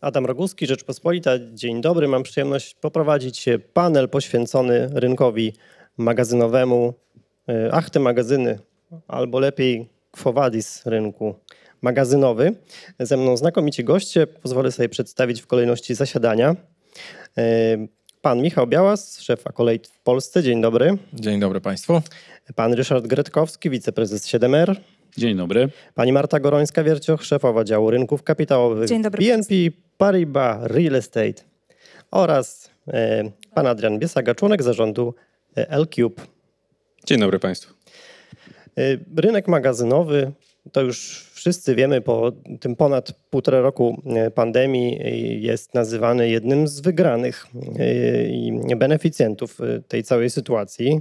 Adam Roguski, Rzeczpospolita. Dzień dobry. Mam przyjemność poprowadzić panel poświęcony rynkowi magazynowemu. E, ach, te magazyny, albo lepiej kwowadis rynku magazynowy. Ze mną znakomici goście. Pozwolę sobie przedstawić w kolejności zasiadania. Pan Michał Białas, szef Akolejt w Polsce. Dzień dobry. Dzień dobry Państwu. Pan Ryszard Gretkowski, wiceprezes 7R. Dzień dobry. Pani Marta Gorońska-Wiercioch, szefowa działu rynków kapitałowych Dzień dobry. BNP Paribas Real Estate oraz e, pan Adrian Biesaga, członek zarządu e, L-Cube. Dzień dobry Państwu. E, rynek magazynowy to już wszyscy wiemy, po tym ponad półtora roku e, pandemii e, jest nazywany jednym z wygranych e, i beneficjentów tej całej sytuacji.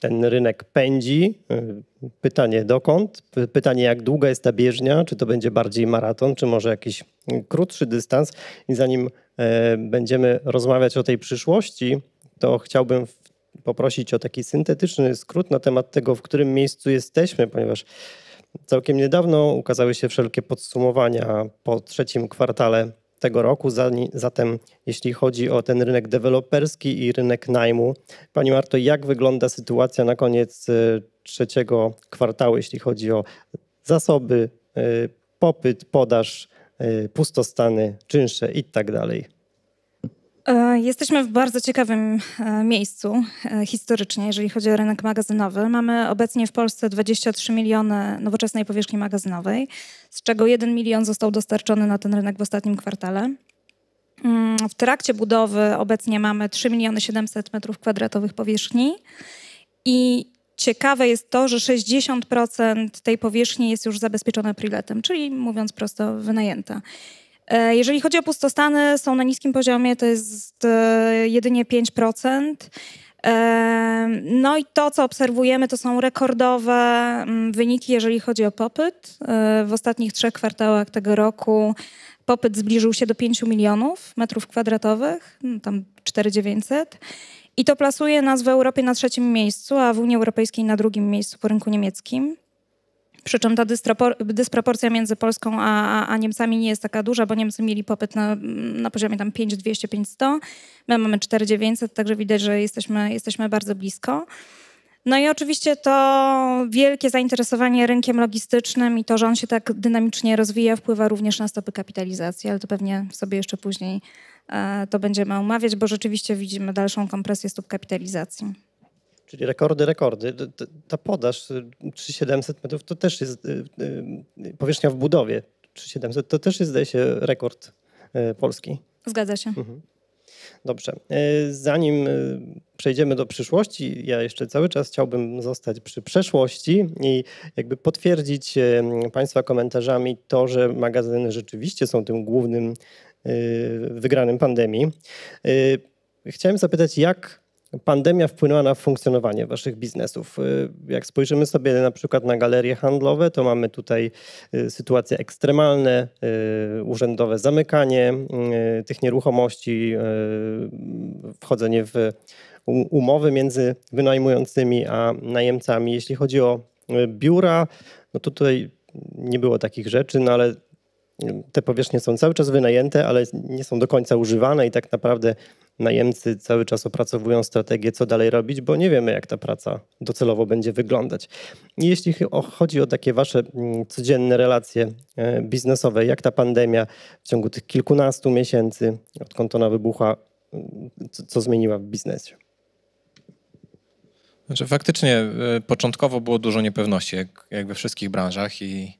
Ten rynek pędzi. Pytanie dokąd? Pytanie, jak długa jest ta bieżnia? Czy to będzie bardziej maraton, czy może jakiś krótszy dystans? I zanim będziemy rozmawiać o tej przyszłości, to chciałbym poprosić o taki syntetyczny skrót na temat tego, w którym miejscu jesteśmy, ponieważ całkiem niedawno ukazały się wszelkie podsumowania po trzecim kwartale tego roku. Zatem, jeśli chodzi o ten rynek deweloperski i rynek najmu, Pani Marto, jak wygląda sytuacja na koniec y, trzeciego kwartału, jeśli chodzi o zasoby, y, popyt, podaż, y, pustostany, czynsze itd.? Tak E, jesteśmy w bardzo ciekawym e, miejscu e, historycznie, jeżeli chodzi o rynek magazynowy. Mamy obecnie w Polsce 23 miliony nowoczesnej powierzchni magazynowej, z czego 1 milion został dostarczony na ten rynek w ostatnim kwartale. Mm, w trakcie budowy obecnie mamy 3 miliony 700 metrów kwadratowych powierzchni i ciekawe jest to, że 60% tej powierzchni jest już zabezpieczona priletem, czyli mówiąc prosto wynajęta. E, jeżeli chodzi o pustostany, są na niskim poziomie, to jest e, jedynie 5%. E, no i to, co obserwujemy, to są rekordowe mm, wyniki, jeżeli chodzi o popyt. W ostatnich trzech kwartałach tego roku popyt zbliżył się do 5 milionów metrów kwadratowych, mm, tam 4900. I to plasuje nas w Europie na trzecim miejscu, a w Unii Europejskiej na drugim miejscu po rynku niemieckim. Przy czym ta dysproporcja między Polską a, a, Niemcami nie jest taka duża, bo Niemcy mieli popyt na, na poziomie tam 5200, 5100. My mamy 4900, także widać, że jesteśmy, jesteśmy bardzo blisko. No i oczywiście to wielkie zainteresowanie rynkiem logistycznym i to, że on się tak dynamicznie rozwija, wpływa również na stopy kapitalizacji, ale to pewnie sobie jeszcze później e, to będziemy omawiać, bo rzeczywiście widzimy dalszą kompresję stóp kapitalizacji. Czyli rekordy, rekordy. Ta podaż 3700 y, metrów to też jest y, y, powierzchnia w budowie. 3700 to też jest, zdaje się, rekord polski. Zgadza się. Mhm. Dobrze. Zanim przejdziemy do przyszłości, ja jeszcze cały czas chciałbym zostać przy przeszłości i jakby potwierdzić Państwa komentarzami to, że magazyny rzeczywiście są tym głównym wygranym pandemii. Chciałem zapytać, jak pandemia wpłynęła na funkcjonowanie waszych biznesów. Y, jak spojrzymy sobie na przykład na galerie handlowe, to mamy tutaj y, sytuacje ekstremalne, y, urzędowe zamykanie tych nieruchomości, wchodzenie w umowy między wynajmującymi a najemcami. Jeśli chodzi o biura, no to tutaj nie było takich rzeczy, no ale te powierzchnie są cały czas wynajęte, ale nie są do końca używane i tak naprawdę najemcy cały czas opracowują strategię, co dalej robić, bo nie wiemy, jak ta praca docelowo będzie wyglądać. Jeśli chodzi o takie wasze mm, codzienne relacje e, biznesowe, jak ta pandemia w ciągu tych kilkunastu miesięcy, odkąd ona wybucha, mm, co, zmieniła w biznesie? Znaczy, faktycznie e, początkowo było dużo niepewności, jak, jak we wszystkich branżach i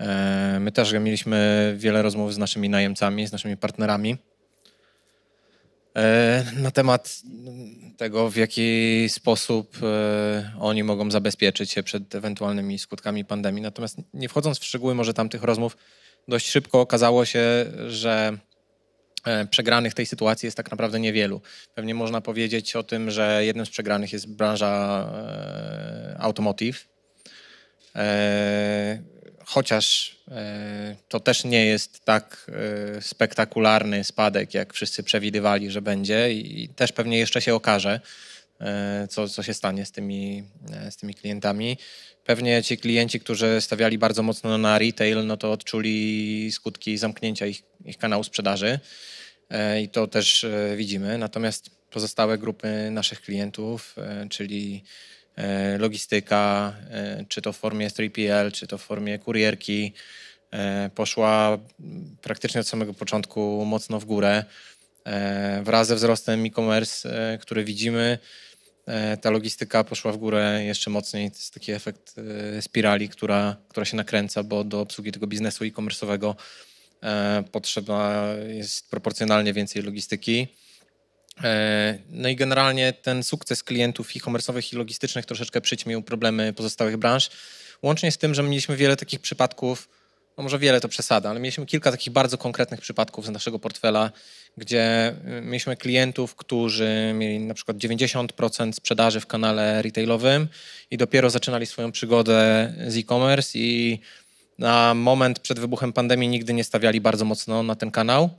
e, my też mieliśmy wiele rozmów z naszymi najemcami, z naszymi partnerami E, na temat tego, w jaki sposób e, oni mogą zabezpieczyć się przed ewentualnymi skutkami pandemii. Natomiast nie wchodząc w szczegóły może tamtych rozmów, dość szybko okazało się, że e, przegranych tej sytuacji jest tak naprawdę niewielu. Pewnie można powiedzieć o tym, że jednym z przegranych jest branża automotive chociaż e, to też nie jest tak e, spektakularny spadek, jak wszyscy przewidywali, że będzie i też pewnie jeszcze się okaże, e, co, co się stanie z tymi, z tymi klientami. Pewnie ci klienci, którzy stawiali bardzo mocno na retail, no to odczuli skutki zamknięcia ich, ich kanału sprzedaży i to też widzimy. Natomiast pozostałe grupy naszych klientów, czyli E, logistyka, e, czy to w formie 3PL, czy to w formie kurierki, e, poszła praktycznie od samego początku mocno w górę. Wraz ze wzrostem e-commerce, który widzimy, ta logistyka poszła w górę jeszcze mocniej. To jest taki efekt spirali, która, która się nakręca, bo do obsługi tego biznesu e-commerce'owego potrzeba jest proporcjonalnie więcej logistyki. E, no i generalnie ten sukces klientów e-commerce'owych i logistycznych troszeczkę przyćmił problemy pozostałych branż. Łącznie z tym, że mieliśmy wiele takich przypadków, no może wiele to przesada, ale mieliśmy kilka takich bardzo konkretnych przypadków z naszego portfela, gdzie y, mieliśmy klientów, którzy mieli na przykład 90% sprzedaży w kanale retailowym i dopiero zaczynali swoją przygodę z e-commerce i na moment przed wybuchem pandemii nigdy nie stawiali bardzo mocno na ten kanał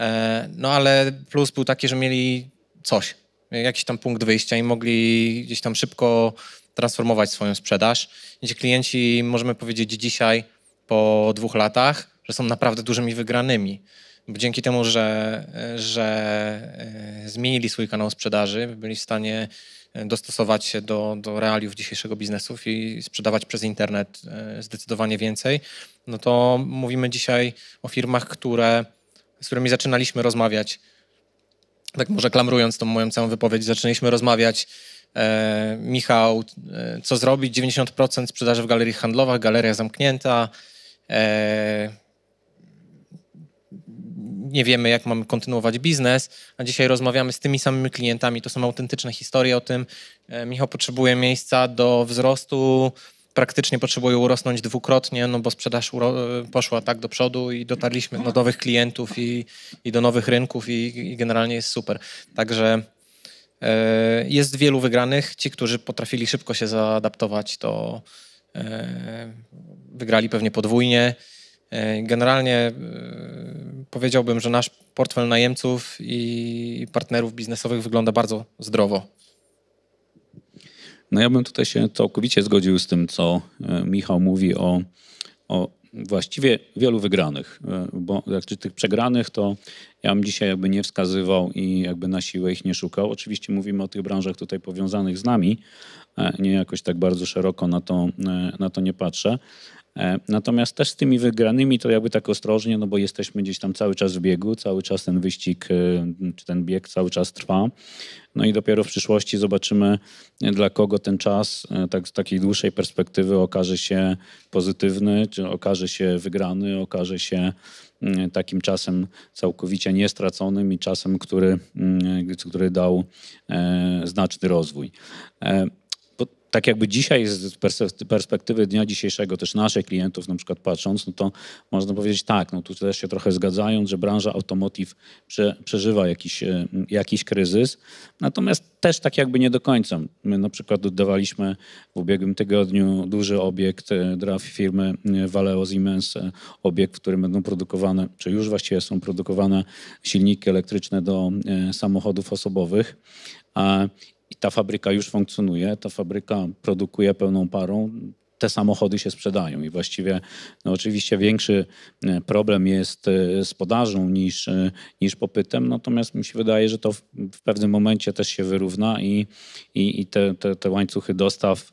E, no ale plus był taki, że mieli coś, jakiś tam punkt wyjścia i mogli gdzieś tam szybko transformować swoją sprzedaż. Gdzie klienci, możemy powiedzieć dzisiaj, po dwóch latach, że są naprawdę dużymi wygranymi. Bo dzięki temu, że, że e, zmienili swój kanał sprzedaży, byli w stanie dostosować się do, do realiów dzisiejszego biznesu i sprzedawać przez internet e, zdecydowanie więcej, no to mówimy dzisiaj o firmach, które z którymi zaczynaliśmy rozmawiać, tak może klamrując tą moją całą wypowiedź, zaczynaliśmy rozmawiać, e, Michał, e, co zrobić, 90% sprzedaży w galerii handlowych, galeria zamknięta, e, nie wiemy, jak mamy kontynuować biznes, a dzisiaj rozmawiamy z tymi samymi klientami, to są autentyczne historie o tym, e, Michał potrzebuje miejsca do wzrostu, praktycznie potrzebują urosnąć dwukrotnie, no bo sprzedaż poszła tak do przodu i dotarliśmy do nowych klientów i, i do nowych rynków i, i generalnie jest super. Także e, jest wielu wygranych. Ci, którzy potrafili szybko się zaadaptować, to e, wygrali pewnie podwójnie. E, generalnie e, powiedziałbym, że nasz portfel najemców i partnerów biznesowych wygląda bardzo zdrowo. No ja bym tutaj się całkowicie zgodził z tym, co e, Michał mówi o, o właściwie wielu wygranych, e, bo jak tych przegranych to ja bym dzisiaj jakby nie wskazywał i jakby na siłę ich nie szukał. Oczywiście mówimy o tych branżach tutaj powiązanych z nami, e, nie jakoś tak bardzo szeroko na to, na to nie patrzę. E, natomiast też z tymi wygranymi to jakby tak ostrożnie, no bo jesteśmy gdzieś tam cały czas w biegu, cały czas ten wyścig e, czy ten bieg cały czas trwa. No i dopiero w przyszłości zobaczymy, e, dla kogo ten czas tak, z takiej dłuższej perspektywy okaże się pozytywny, czy okaże się wygrany, okaże się takim czasem całkowicie niestraconym i czasem, który, mm, który dał znaczny rozwój tak jakby dzisiaj z perspektywy dnia dzisiejszego też naszych klientów na przykład patrząc, no to można powiedzieć tak, no tu też się trochę zgadzają, że branża automotive prze, przeżywa jakiś, e, jakiś kryzys, natomiast też tak jakby nie do końca. My na przykład oddawaliśmy w ubiegłym tygodniu duży obiekt e, dla firmy e, Valeo Siemens, obiekt, w którym będą produkowane, czy już właściwie są produkowane silniki elektryczne do samochodów osobowych. I ta fabryka już funkcjonuje, ta fabryka produkuje pełną parą, te samochody się sprzedają i właściwie no oczywiście większy e, problem jest e, z podażą niż, e, niż popytem, natomiast mi się wydaje, że to w, w pewnym momencie też się wyrówna i, i, i te, te, te łańcuchy dostaw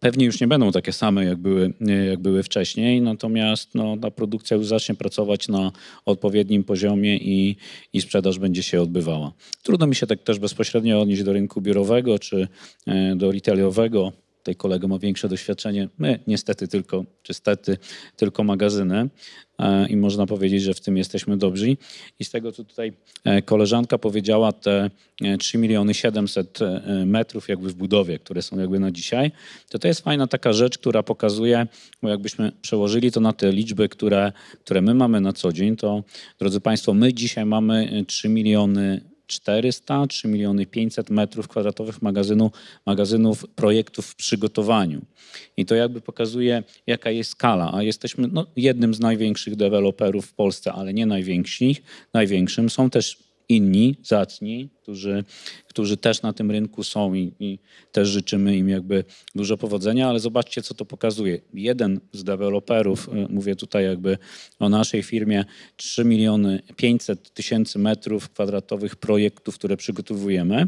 pewnie już nie będą takie same, jak były, e, jak były wcześniej, natomiast no, ta produkcja już zacznie pracować na odpowiednim poziomie i, i sprzedaż będzie się odbywała. Trudno mi się tak też bezpośrednio odnieść do rynku biurowego czy e, do retailowego, Tutaj kolega ma większe doświadczenie. My niestety tylko, czy stety, tylko magazyny e, i można powiedzieć, że w tym jesteśmy dobrzy. I z tego, co tutaj e, koleżanka powiedziała, te 3 e, miliony 700 metrów jakby w budowie, które są jakby na dzisiaj, to to jest fajna taka rzecz, która pokazuje, bo jakbyśmy przełożyli to na te liczby, które, które my mamy na co dzień, to drodzy Państwo, my dzisiaj mamy 3 miliony 400, 3 miliony 500 metrów kwadratowych magazynu, magazynów projektów w przygotowaniu. I to jakby pokazuje, jaka jest skala, a jesteśmy no, jednym z największych deweloperów w Polsce, ale nie największych. Największym są też inni, zacni, którzy, którzy też na tym rynku są i, i też życzymy im jakby dużo powodzenia, ale zobaczcie, co to pokazuje. Jeden z deweloperów, y, mówię tutaj jakby o naszej firmie, 3 miliony 500 tysięcy metrów kwadratowych projektów, które przygotowujemy,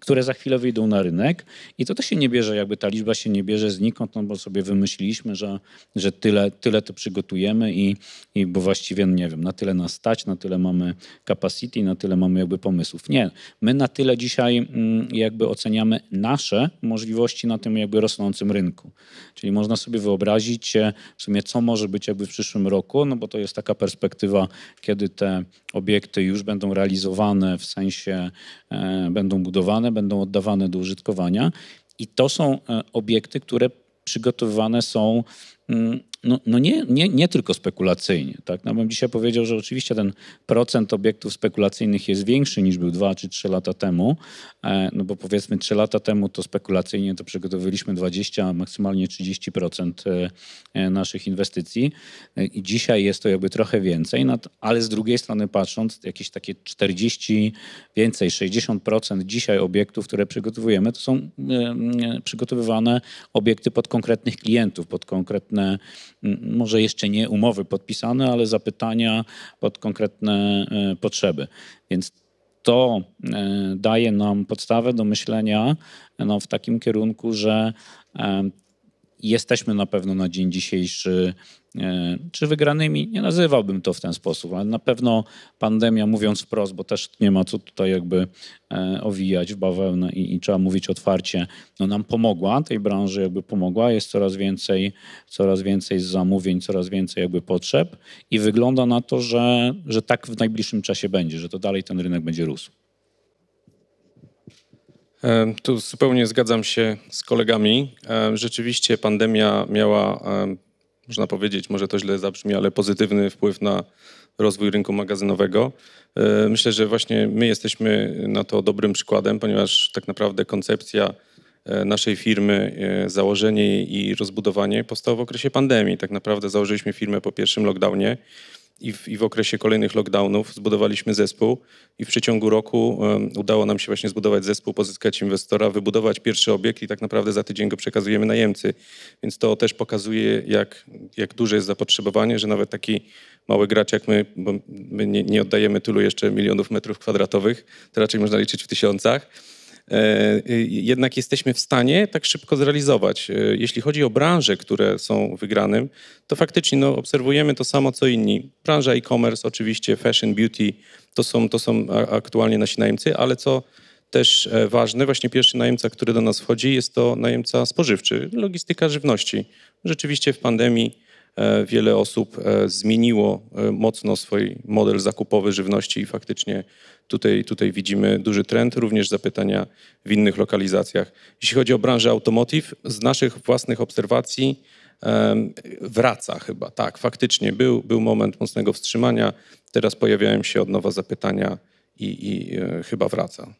które za chwilę wyjdą na rynek i to też się nie bierze, jakby ta liczba się nie bierze znikąd, no bo sobie wymyśliliśmy, że, że tyle, tyle to przygotujemy i, i bo właściwie, no nie wiem, na tyle nas stać, na tyle mamy capacity, na tyle mamy jakby pomysłów. Nie, my na tyle dzisiaj mm, jakby oceniamy nasze możliwości na tym jakby rosnącym rynku. Czyli można sobie wyobrazić e, w sumie, co może być jakby w przyszłym roku, no bo to jest taka perspektywa, kiedy te obiekty już będą realizowane, w sensie e, będą budowane, będą oddawane do użytkowania. I to są e, obiekty, które przygotowywane są mm, no, no nie, nie, nie tylko spekulacyjnie. Tak? No bym dzisiaj powiedział, że oczywiście ten procent obiektów spekulacyjnych jest większy niż był dwa czy trzy lata temu, e, no bo powiedzmy trzy lata temu to spekulacyjnie to przygotowywaliśmy 20, maksymalnie 30% e, e, naszych inwestycji i dzisiaj jest to jakby trochę więcej, no ale z drugiej strony patrząc jakieś takie 40, więcej, 60% dzisiaj obiektów, które przygotowujemy, to są przygotowywane obiekty pod konkretnych klientów, pod konkretne może jeszcze nie umowy podpisane, ale zapytania pod konkretne e, potrzeby. Więc to e, daje nam podstawę do myślenia e, no, w takim kierunku, że jesteśmy na pewno na dzień dzisiejszy e, czy wygranymi. Nie nazywałbym to w ten sposób, ale na pewno pandemia, mówiąc wprost, bo też nie ma co tutaj jakby e, owijać w bawełnę i, i trzeba mówić otwarcie, no nam pomogła, tej branży jakby pomogła, jest coraz więcej, coraz więcej zamówień, coraz więcej jakby potrzeb i wygląda na to, że, że tak w najbliższym czasie będzie, że to dalej ten rynek będzie rósł. E, tu zupełnie zgadzam się z kolegami. E, rzeczywiście pandemia miała, e, można powiedzieć, może to źle zabrzmi, ale pozytywny wpływ na rozwój rynku magazynowego. Myślę, że właśnie my jesteśmy na to dobrym przykładem, ponieważ tak naprawdę koncepcja naszej firmy, założenie i rozbudowanie powstało w okresie pandemii. Tak naprawdę założyliśmy firmę po pierwszym lockdownie i w, i w okresie kolejnych lockdownów zbudowaliśmy zespół i w przeciągu roku um, udało nam się właśnie zbudować zespół, pozyskać inwestora, wybudować pierwszy obiekt i tak naprawdę za tydzień go przekazujemy najemcy. Więc to też pokazuje, jak, jak duże jest zapotrzebowanie, że nawet taki mały gracz jak my, bo my nie, nie oddajemy tylu jeszcze milionów metrów kwadratowych, to raczej można liczyć w tysiącach, E, e, jednak jesteśmy w stanie tak szybko zrealizować. E, jeśli chodzi o branże, które są wygranym, to faktycznie no, obserwujemy to samo co inni. Branża e-commerce, oczywiście fashion, beauty, to są, to są aktualnie nasi najemcy, ale co też ważne, właśnie pierwszy najemca, który do nas wchodzi, jest to najemca spożywczy, logistyka żywności. Rzeczywiście w pandemii wiele osób zmieniło mocno swój model zakupowy żywności i faktycznie Tutaj, tutaj widzimy duży trend, również zapytania w innych lokalizacjach. Jeśli chodzi o branżę automotive, z naszych własnych obserwacji wraca chyba, tak, faktycznie był, był moment mocnego wstrzymania, teraz pojawiają się od nowa zapytania i, i e, chyba wraca.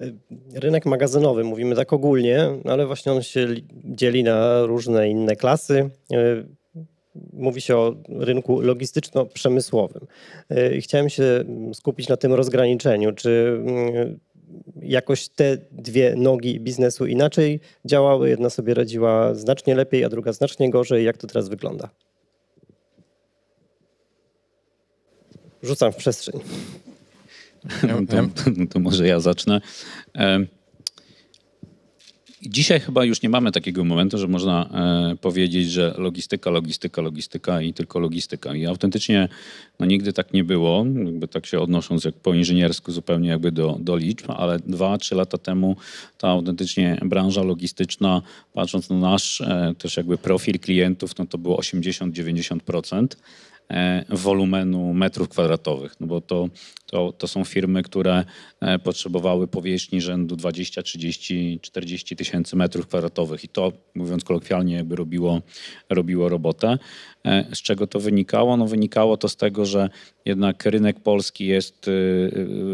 E, rynek magazynowy, mówimy tak ogólnie, no ale właśnie on się dzieli na różne inne klasy. E, mówi się o rynku logistyczno-przemysłowym. Y, chciałem się skupić na tym rozgraniczeniu, czy y, jakoś te dwie nogi biznesu inaczej działały. Jedna sobie radziła znacznie lepiej, a druga znacznie gorzej. Jak to teraz wygląda? Rzucam w przestrzeń. Ja, to, to, może ja zacznę. Dzisiaj chyba już nie mamy takiego momentu, że można e, powiedzieć, że logistyka, logistyka, logistyka i tylko logistyka. I autentycznie no, nigdy tak nie było, jakby tak się odnosząc jak po inżyniersku zupełnie jakby do, do liczb, ale dwa, trzy lata temu ta autentycznie branża logistyczna, patrząc na nasz e, też jakby profil klientów, no to było 80-90%. E, wolumenu metrów kwadratowych, no bo to, to, to są firmy, które e, potrzebowały powierzchni rzędu 20, 30, 40 tysięcy metrów kwadratowych i to, mówiąc kolokwialnie, jakby robiło, robiło robotę. E, z czego to wynikało? No wynikało to z tego, że jednak rynek polski jest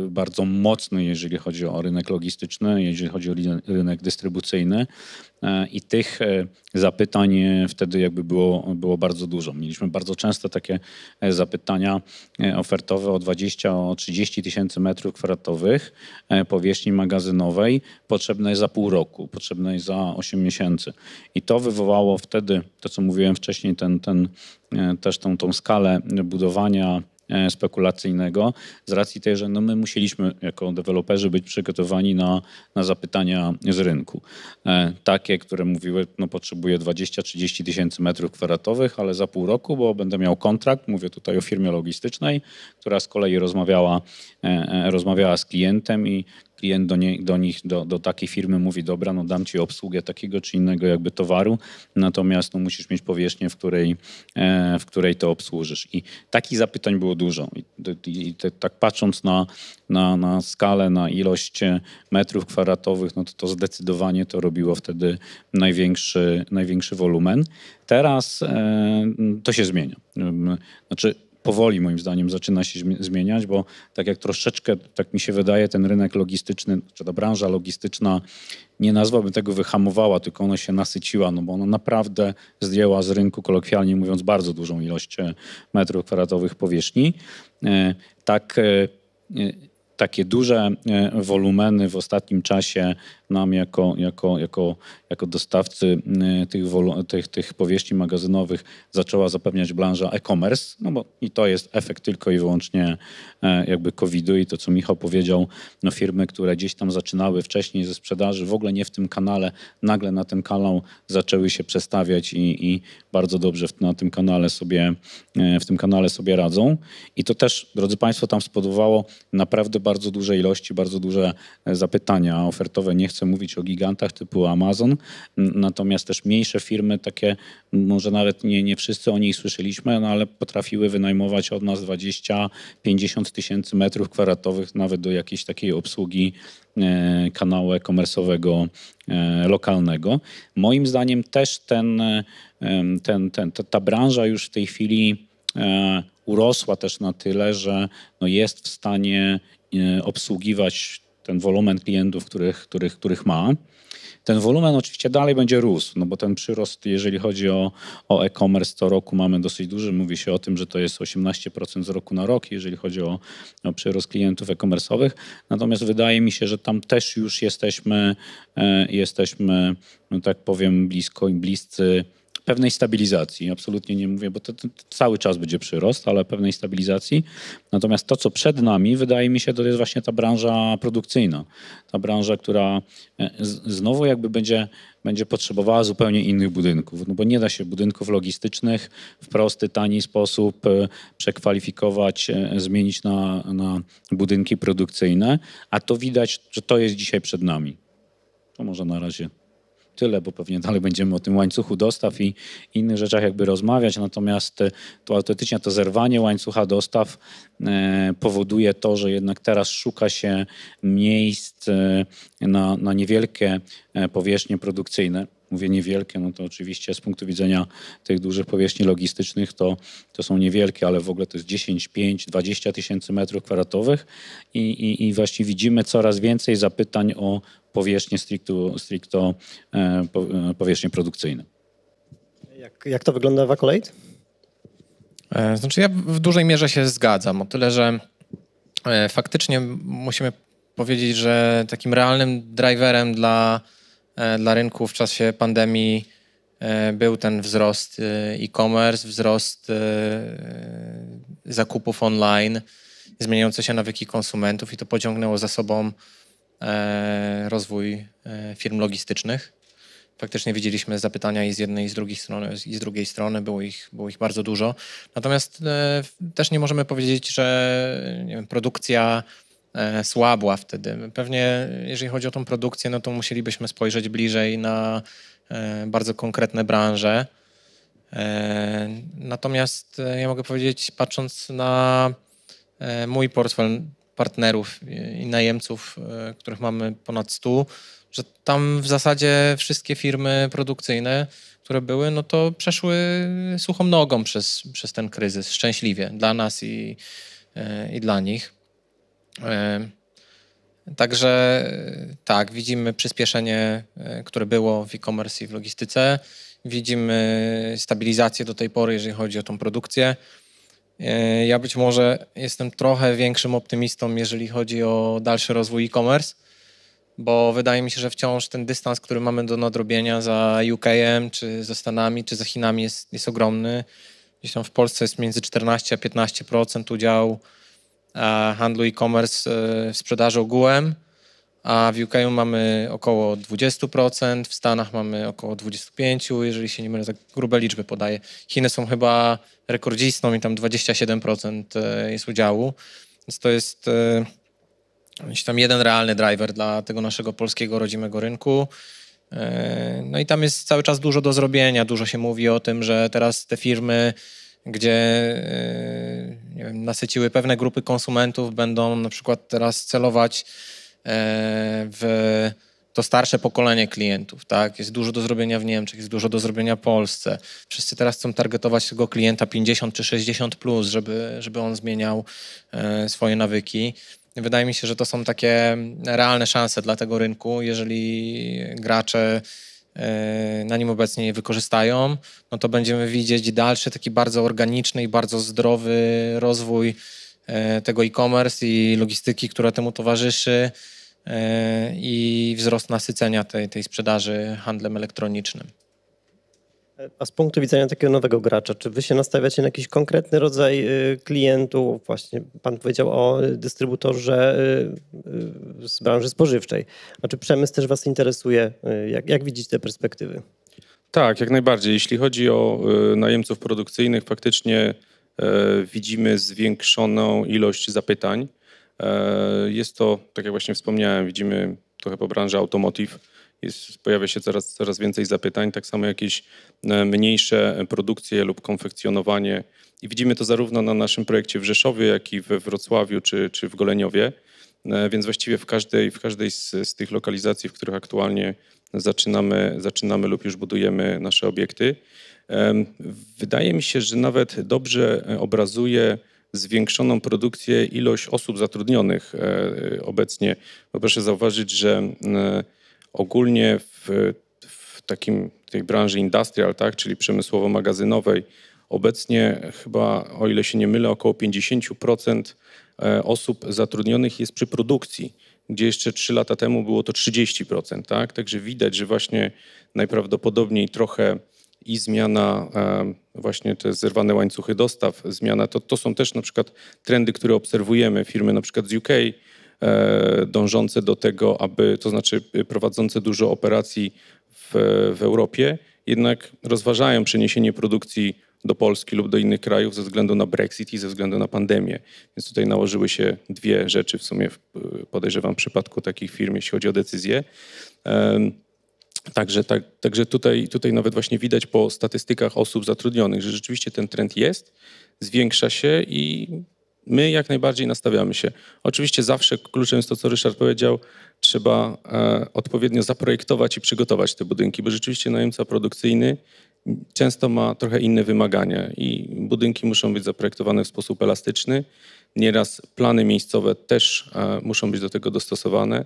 bardzo mocny, jeżeli chodzi o rynek logistyczny, jeżeli chodzi o rynek dystrybucyjny i tych zapytań wtedy jakby było, było bardzo dużo. Mieliśmy bardzo często takie E, zapytania e, ofertowe o 20, o 30 tysięcy metrów kwadratowych e, powierzchni magazynowej potrzebne jest za pół roku, potrzebne jest za 8 miesięcy. I to wywołało wtedy, to co mówiłem wcześniej, ten, ten, też tą, tą skalę budowania E, spekulacyjnego, z racji tej, że no my musieliśmy jako deweloperzy być przygotowani na, na zapytania z rynku. E, takie, które mówiły, no potrzebuję 20-30 tysięcy metrów kwadratowych, ale za pół roku, bo będę miał kontrakt, mówię tutaj o firmie logistycznej, która z kolei rozmawiała, e, rozmawiała z klientem i klient do, nie, do nich, do, do takiej firmy mówi, dobra, no dam ci obsługę takiego czy innego jakby towaru, natomiast no, musisz mieć powierzchnię, w której, e, w której to obsłużysz. I takich zapytań było dużo. I, i te, tak patrząc na, na, na skalę, na ilość e, metrów kwadratowych, no to, to zdecydowanie to robiło wtedy największy, największy wolumen. Teraz e, to się zmienia. Znaczy, powoli moim zdaniem zaczyna się zmieniać, bo tak jak troszeczkę, tak mi się wydaje, ten rynek logistyczny, czy ta branża logistyczna, nie nazwałbym tego wyhamowała, tylko ona się nasyciła, no bo ona naprawdę zdjęła z rynku, kolokwialnie mówiąc, bardzo dużą ilość e, metrów kwadratowych powierzchni. E, tak e, takie duże wolumeny w ostatnim czasie nam jako, jako, jako, jako dostawcy y, tych, tych, tych powieści magazynowych zaczęła zapewniać branża e-commerce, no bo i to jest efekt tylko i wyłącznie e, jakby COVID-u i to, co Michał powiedział, no firmy, które gdzieś tam zaczynały wcześniej ze sprzedaży, w ogóle nie w tym kanale, nagle na ten kanał zaczęły się przestawiać i, i bardzo dobrze w, na tym kanale sobie, e, w tym kanale sobie radzą. I to też, drodzy Państwo, tam spowodowało naprawdę bardzo duże ilości, bardzo duże e, zapytania ofertowe. Nie chcę chcę mówić o gigantach typu Amazon, natomiast też mniejsze firmy, takie może nawet nie, nie wszyscy o nich słyszeliśmy, no ale potrafiły wynajmować od nas 20-50 tysięcy metrów kwadratowych nawet do jakiejś takiej obsługi e, kanału e-commerce'owego e, lokalnego. Moim zdaniem też ten, e, ten, ten, ta, ta branża już w tej chwili urosła też na tyle, że no jest w stanie obsługiwać ten wolumen klientów, których, których, których ma. Ten wolumen oczywiście dalej będzie rósł, no bo ten przyrost, jeżeli chodzi o, o e-commerce, to roku mamy dosyć duży. Mówi się o tym, że to jest 18% z roku na rok, jeżeli chodzi o, o przyrost klientów e-commerce'owych. Natomiast wydaje mi się, że tam też już jesteśmy, e, jesteśmy, no tak powiem, blisko i bliscy pewnej stabilizacji. Absolutnie nie mówię, bo to, to, cały czas będzie przyrost, ale pewnej stabilizacji. Natomiast to, co przed nami, wydaje mi się, to jest właśnie ta branża produkcyjna. Ta branża, która e, znowu jakby będzie będzie potrzebowała zupełnie innych budynków, no bo nie da się budynków logistycznych w prosty, tani sposób e, przekwalifikować, e, zmienić na, na budynki produkcyjne, a to widać, że to jest dzisiaj przed nami. To może na razie tyle, bo pewnie dalej będziemy o tym łańcuchu dostaw i innych rzeczach jakby rozmawiać, natomiast to autentycznie to zerwanie łańcucha dostaw e, powoduje to, że jednak teraz szuka się miejsc e, na, na niewielkie e, powierzchnie produkcyjne mówię niewielkie, no to oczywiście z punktu widzenia tych dużych powierzchni logistycznych to, to są niewielkie, ale w ogóle to jest 10, 5, 20 tysięcy metrów kwadratowych i, i, i właśnie widzimy coraz więcej zapytań o powierzchnie stricto, stricto e, e, powierzchnie produkcyjne. Jak, jak to wygląda w Accolade? E, znaczy ja w dużej mierze się zgadzam, o tyle, że faktycznie musimy powiedzieć, że takim realnym driverem dla, dla rynku w czasie pandemii był ten wzrost e-commerce, wzrost zakupów online, zmieniające się nawyki konsumentów i to pociągnęło za sobą E, rozwój e, firm logistycznych. Faktycznie widzieliśmy zapytania i z jednej, i z drugiej strony, i z drugiej strony było ich, było ich bardzo dużo. Natomiast e, też nie możemy powiedzieć, że wiem, produkcja słabła wtedy. Pewnie jeżeli chodzi o tą produkcję, no to musielibyśmy spojrzeć bliżej na bardzo konkretne branże. Natomiast ja mogę powiedzieć, patrząc na mój portfel, partnerów i najemców, e, których mamy ponad 100, że tam w zasadzie wszystkie firmy produkcyjne, które były, no to przeszły suchą nogą przez, przez ten kryzys, szczęśliwie dla nas i, e, i dla nich. E, także tak, widzimy przyspieszenie, które było w e-commerce i w logistyce. Widzimy stabilizację do tej pory, jeżeli chodzi o tą produkcję. E, ja być może jestem trochę większym optymistą, jeżeli chodzi o dalszy rozwój e-commerce, bo wydaje mi się, że wciąż ten dystans, który mamy do nadrobienia za uk czy za Stanami, czy za Chinami jest, jest ogromny. Gdzieś tam w Polsce jest między 14 a 15% udział e, handlu e-commerce e, w sprzedaży ogółem a w UK mamy około 20%, w Stanach mamy około 25%, jeżeli się nie mylę, za grube liczby podaję. Chiny są chyba rekordzistą i tam 27% e, jest udziału, więc to jest gdzieś e, tam jeden realny driver dla tego naszego polskiego rodzimego rynku. E, no i tam jest cały czas dużo do zrobienia, dużo się mówi o tym, że teraz te firmy gdzie nie wiem, nasyciły pewne grupy konsumentów, będą na przykład teraz celować E, w to starsze pokolenie klientów, tak? Jest dużo do zrobienia w Niemczech, jest dużo do zrobienia w Polsce. Wszyscy teraz chcą targetować tego klienta 50 czy 60 plus, żeby, żeby on zmieniał e, swoje nawyki. Wydaje mi się, że to są takie realne szanse dla tego rynku, jeżeli gracze e, na nim obecnie je wykorzystają, no to będziemy widzieć dalszy taki bardzo organiczny i bardzo zdrowy rozwój E, tego e-commerce i logistyki, która temu towarzyszy e, i wzrost nasycenia tej, tej sprzedaży handlem elektronicznym. A z punktu widzenia takiego nowego gracza, czy wy się nastawiacie na jakiś konkretny rodzaj y, klientów? Właśnie pan powiedział o dystrybutorze y, y, z branży spożywczej. A czy przemysł też was interesuje? Jak, jak widzicie te perspektywy? Tak, jak najbardziej. Jeśli chodzi o najemców produkcyjnych, faktycznie E, widzimy zwiększoną ilość zapytań. E, jest to, tak jak właśnie wspomniałem, widzimy trochę po branży automotive. Jest, pojawia się coraz, coraz więcej zapytań, tak samo jakieś e, mniejsze produkcje lub konfekcjonowanie. I widzimy to zarówno na naszym projekcie w Rzeszowie, jak i we Wrocławiu czy, czy w Goleniowie. Więc właściwie w każdej, w każdej z, z tych lokalizacji, w których aktualnie zaczynamy, zaczynamy lub już budujemy nasze obiekty. Wydaje mi się, że nawet dobrze e, obrazuje zwiększoną produkcję ilość osób zatrudnionych e, obecnie. Bo proszę zauważyć, że ogólnie w, w takim tej branży industrial, tak, czyli przemysłowo-magazynowej, obecnie chyba, o ile się nie mylę, około 50% e, osób zatrudnionych jest przy produkcji gdzie jeszcze 3 lata temu było to 30%. Tak? Także widać, że właśnie najprawdopodobniej trochę i zmiana, e, właśnie te zerwane łańcuchy dostaw, zmiana, to, to są też na przykład trendy, które obserwujemy. Firmy na przykład z UK e, dążące do tego, aby, to znaczy prowadzące dużo operacji w, w Europie, jednak rozważają przeniesienie produkcji do Polski lub do innych krajów ze względu na Brexit i ze względu na pandemię. Więc tutaj nałożyły się dwie rzeczy w sumie, podejrzewam, w przypadku takich firm, jeśli chodzi o decyzje. Także, tak, także tutaj, tutaj nawet właśnie widać po statystykach osób zatrudnionych, że rzeczywiście ten trend jest, zwiększa się i my jak najbardziej nastawiamy się. Oczywiście zawsze kluczem jest to, co Ryszard powiedział, trzeba e, odpowiednio zaprojektować i przygotować te budynki, bo rzeczywiście najemca produkcyjny często ma trochę inne wymagania i budynki muszą być zaprojektowane w sposób elastyczny. Nieraz plany miejscowe też e, muszą być do tego dostosowane.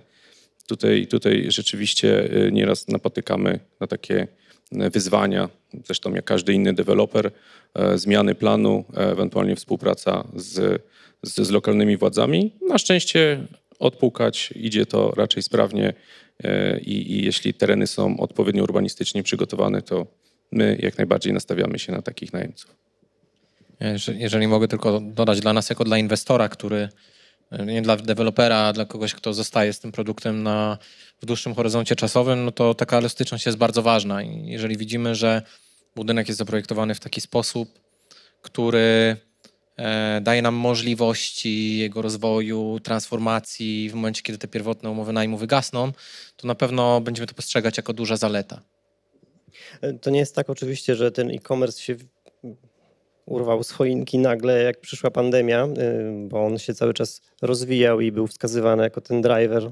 Tutaj, tutaj rzeczywiście e, nieraz napotykamy na takie e, wyzwania, zresztą jak każdy inny deweloper, zmiany planu, ewentualnie współpraca z, z, z lokalnymi władzami. Na szczęście odpukać idzie to raczej sprawnie i, i jeśli tereny są odpowiednio urbanistycznie przygotowane, to my jak najbardziej nastawiamy się na takich najemców. Jeżeli mogę tylko dodać dla nas, jako dla inwestora, który e, nie dla dewelopera, dla kogoś, kto zostaje z tym produktem na, w dłuższym horyzoncie czasowym, no to taka elastyczność jest bardzo ważna. jeżeli widzimy, że budynek jest zaprojektowany w taki sposób, który e, daje nam możliwości jego rozwoju, transformacji w momencie, kiedy te pierwotne umowy najmu wygasną, to na pewno będziemy to postrzegać jako duża zaleta. E, to nie jest tak oczywiście, że ten e-commerce się urwał z choinki nagle, jak przyszła pandemia, y, bo on się cały czas rozwijał i był wskazywany jako ten driver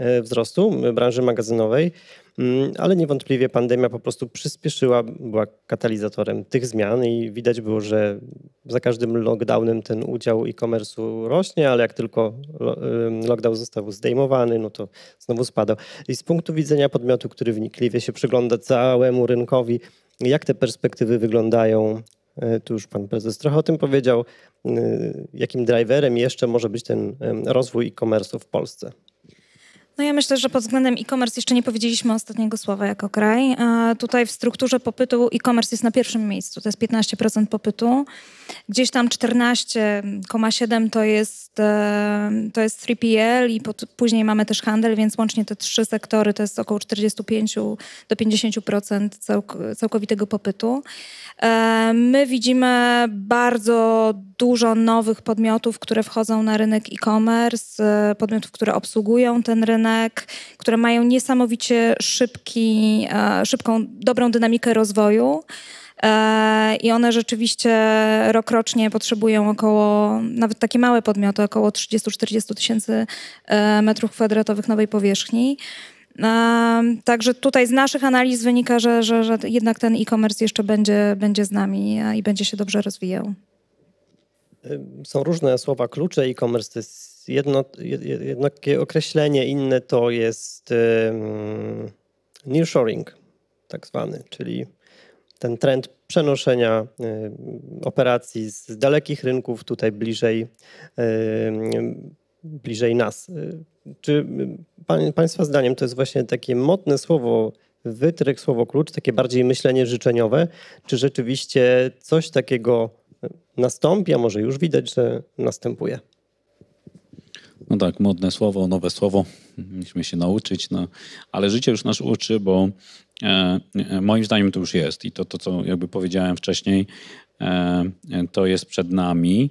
y, wzrostu y, branży magazynowej. Mm, ale niewątpliwie pandemia po prostu przyspieszyła, była katalizatorem tych zmian i widać było, że za każdym lockdownem ten udział e-commerce'u rośnie, ale jak tylko lockdown został zdejmowany, no to znowu spadał. I z punktu widzenia podmiotu, który wnikliwie się przygląda całemu rynkowi, jak te perspektywy wyglądają E, tu już pan prezes trochę o tym powiedział. E, jakim driverem jeszcze może być ten rozwój e-commerce w Polsce? No ja myślę, że pod względem e-commerce jeszcze nie powiedzieliśmy ostatniego słowa jako kraj. E, tutaj w strukturze popytu e-commerce jest na pierwszym miejscu, to jest 15% popytu. Gdzieś tam 14,7 to jest, to jest 3PL i pod, później mamy też handel, więc łącznie te trzy sektory to jest około 45 do 50% całk całkowitego popytu. E, my widzimy bardzo dużo nowych podmiotów, które wchodzą na rynek e-commerce, e, podmiotów, które obsługują ten rynek, które mają niesamowicie szybki, e, szybką, dobrą dynamikę rozwoju. I one rzeczywiście rokrocznie potrzebują około, nawet takie małe podmioty, około 30-40 tysięcy metrów kwadratowych nowej powierzchni. Także tutaj z naszych analiz wynika, że, że, że jednak ten e-commerce jeszcze będzie, będzie z nami i będzie się dobrze rozwijał. Są różne słowa klucze e-commerce. To jest jedno, jedno określenie, inne to jest nearshoring tak zwany, czyli ten trend przenoszenia operacji z dalekich rynków tutaj bliżej, bliżej nas. Czy Państwa zdaniem to jest właśnie takie mocne słowo, wytryk, słowo klucz, takie bardziej myślenie życzeniowe? Czy rzeczywiście coś takiego nastąpi, a może już widać, że następuje? No tak, modne słowo, nowe słowo, musimy się nauczyć, no. ale życie już nas uczy, bo e, e, moim zdaniem to już jest i to, to co jakby powiedziałem wcześniej, e, e to jest przed nami.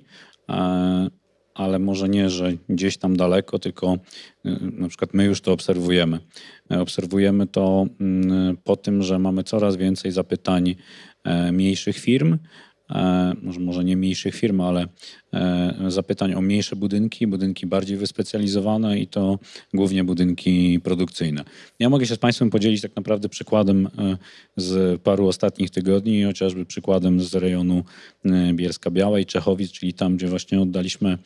E, ale może nie, że gdzieś tam daleko, tylko y, na przykład my już to obserwujemy. E, obserwujemy to mm, po tym, że mamy coraz więcej zapytań e, mniejszych firm E, może nie mniejszych firm, ale e, zapytań o mniejsze budynki, budynki bardziej wyspecjalizowane i to głównie budynki produkcyjne. Ja mogę się z Państwem podzielić tak naprawdę przykładem e, z paru ostatnich tygodni, chociażby przykładem z rejonu Bielska Białej, Czechowic, czyli tam, gdzie właśnie oddaliśmy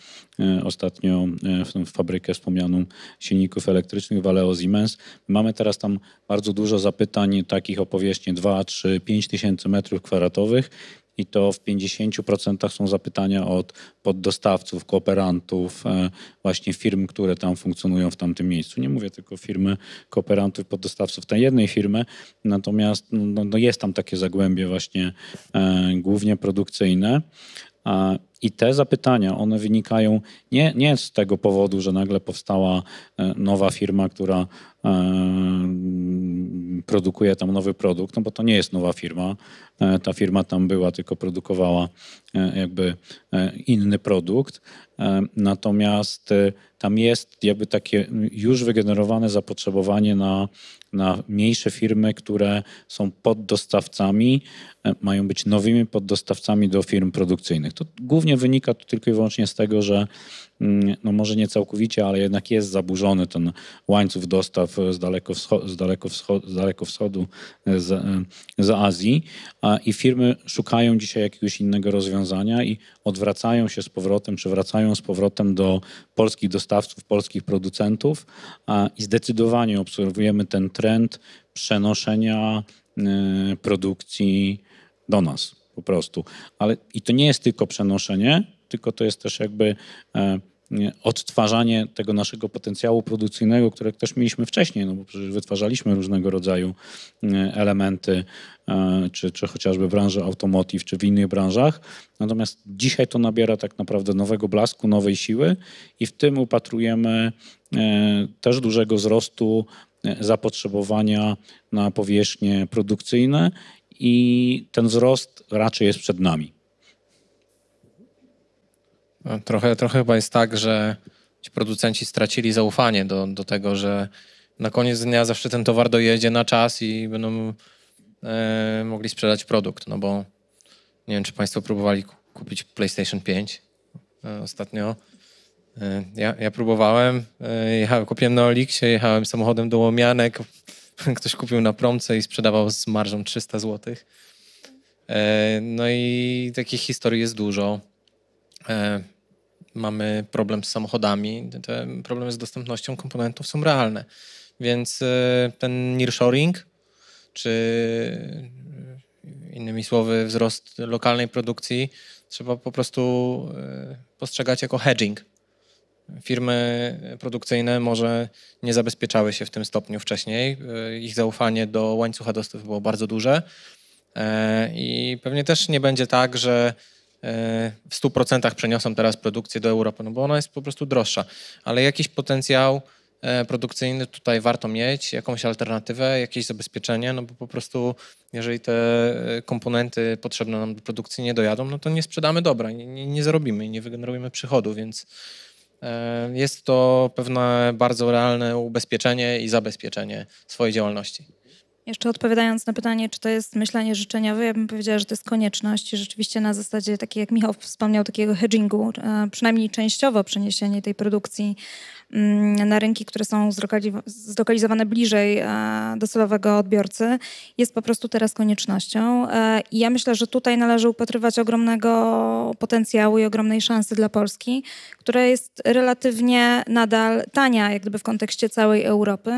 ostatnio w fabrykę wspomnianą silników elektrycznych Valeo Siemens. Mamy teraz tam bardzo dużo zapytań, takich o powierzchnię 2, 3, 5 tysięcy metrów kwadratowych i to w 50% są zapytania od poddostawców, kooperantów, e, właśnie firm, które tam funkcjonują w tamtym miejscu. Nie mówię tylko firmy kooperantów, poddostawców tej jednej firmy, natomiast no, no, no jest tam takie zagłębie właśnie e, głównie produkcyjne. I te zapytania, one wynikają nie, nie z tego powodu, że nagle powstała e, nowa firma, która e, produkuje tam nowy produkt, no bo to nie jest nowa firma. E, ta firma tam była, tylko produkowała jakby inny produkt. Natomiast tam jest jakby takie już wygenerowane zapotrzebowanie na, na mniejsze firmy, które są poddostawcami, mają być nowymi poddostawcami do firm produkcyjnych. To głównie wynika to tylko i wyłącznie z tego, że mm, no może nie całkowicie, ale jednak jest zaburzony ten łańcuch dostaw e, z daleko, z daleko, z daleko wschodu, e, z, e, z Azji i firmy szukają dzisiaj jakiegoś innego rozwiązania i odwracają się z powrotem, czy wracają z powrotem do polskich dostawców, polskich producentów i zdecydowanie obserwujemy ten trend przenoszenia produkcji do nas po prostu. Ale i to nie jest tylko przenoszenie, tylko to jest też jakby e, odtwarzanie tego naszego potencjału produkcyjnego, które też mieliśmy wcześniej, no bo przecież wytwarzaliśmy różnego rodzaju e, elementy, e, czy, czy chociażby w branży automotive, czy w innych branżach. Natomiast dzisiaj to nabiera tak naprawdę nowego blasku, nowej siły i w tym upatrujemy też dużego wzrostu zapotrzebowania na powierzchnie produkcyjne i ten wzrost raczej jest przed nami. No, trochę, trochę chyba jest tak, że ci producenci stracili zaufanie do, do tego, że na koniec dnia zawsze ten towar dojedzie na czas i będą e, mogli sprzedać produkt. No bo nie wiem, czy Państwo próbowali kupić PlayStation 5 e, ostatnio. E, ja, ja, próbowałem, e, jechałem, kupiłem na Oliksie, jechałem samochodem do Łomianek, ktoś kupił na promce i sprzedawał z marżą 300 zł. E, no i takich historii jest dużo. E, mamy problem z samochodami. Te problemy z dostępnością komponentów są realne. Więc e, ten nearshoring, czy innymi słowy wzrost lokalnej produkcji, trzeba po prostu postrzegać jako hedging firmy produkcyjne może nie zabezpieczały się w tym stopniu wcześniej. E, ich zaufanie do łańcucha dostaw było bardzo duże e, i pewnie też nie będzie tak, że e, w 100% przeniosą teraz produkcję do Europy, no bo ona jest po prostu droższa, ale jakiś potencjał produkcyjny tutaj warto mieć, jakąś alternatywę, jakieś zabezpieczenie, no bo po prostu jeżeli te komponenty potrzebne nam do produkcji nie dojadą, no to nie sprzedamy dobra, nie, nie zarobimy i nie wygenerujemy przychodu, więc E, jest to pewne bardzo realne ubezpieczenie i zabezpieczenie swojej działalności. Jeszcze odpowiadając na pytanie, czy to jest myślenie życzeniowe, ja bym powiedziała, że to jest konieczność. Rzeczywiście na zasadzie, takiej jak Michał wspomniał, takiego hedgingu, e, przynajmniej częściowo przeniesienie tej produkcji Mm, na rynki, które są zlokalizowane bliżej e, docelowego odbiorcy, jest po prostu teraz koniecznością. E, I ja myślę, że tutaj należy upatrywać ogromnego potencjału i ogromnej szansy dla Polski, która jest relatywnie nadal tania, jak gdyby w kontekście całej Europy,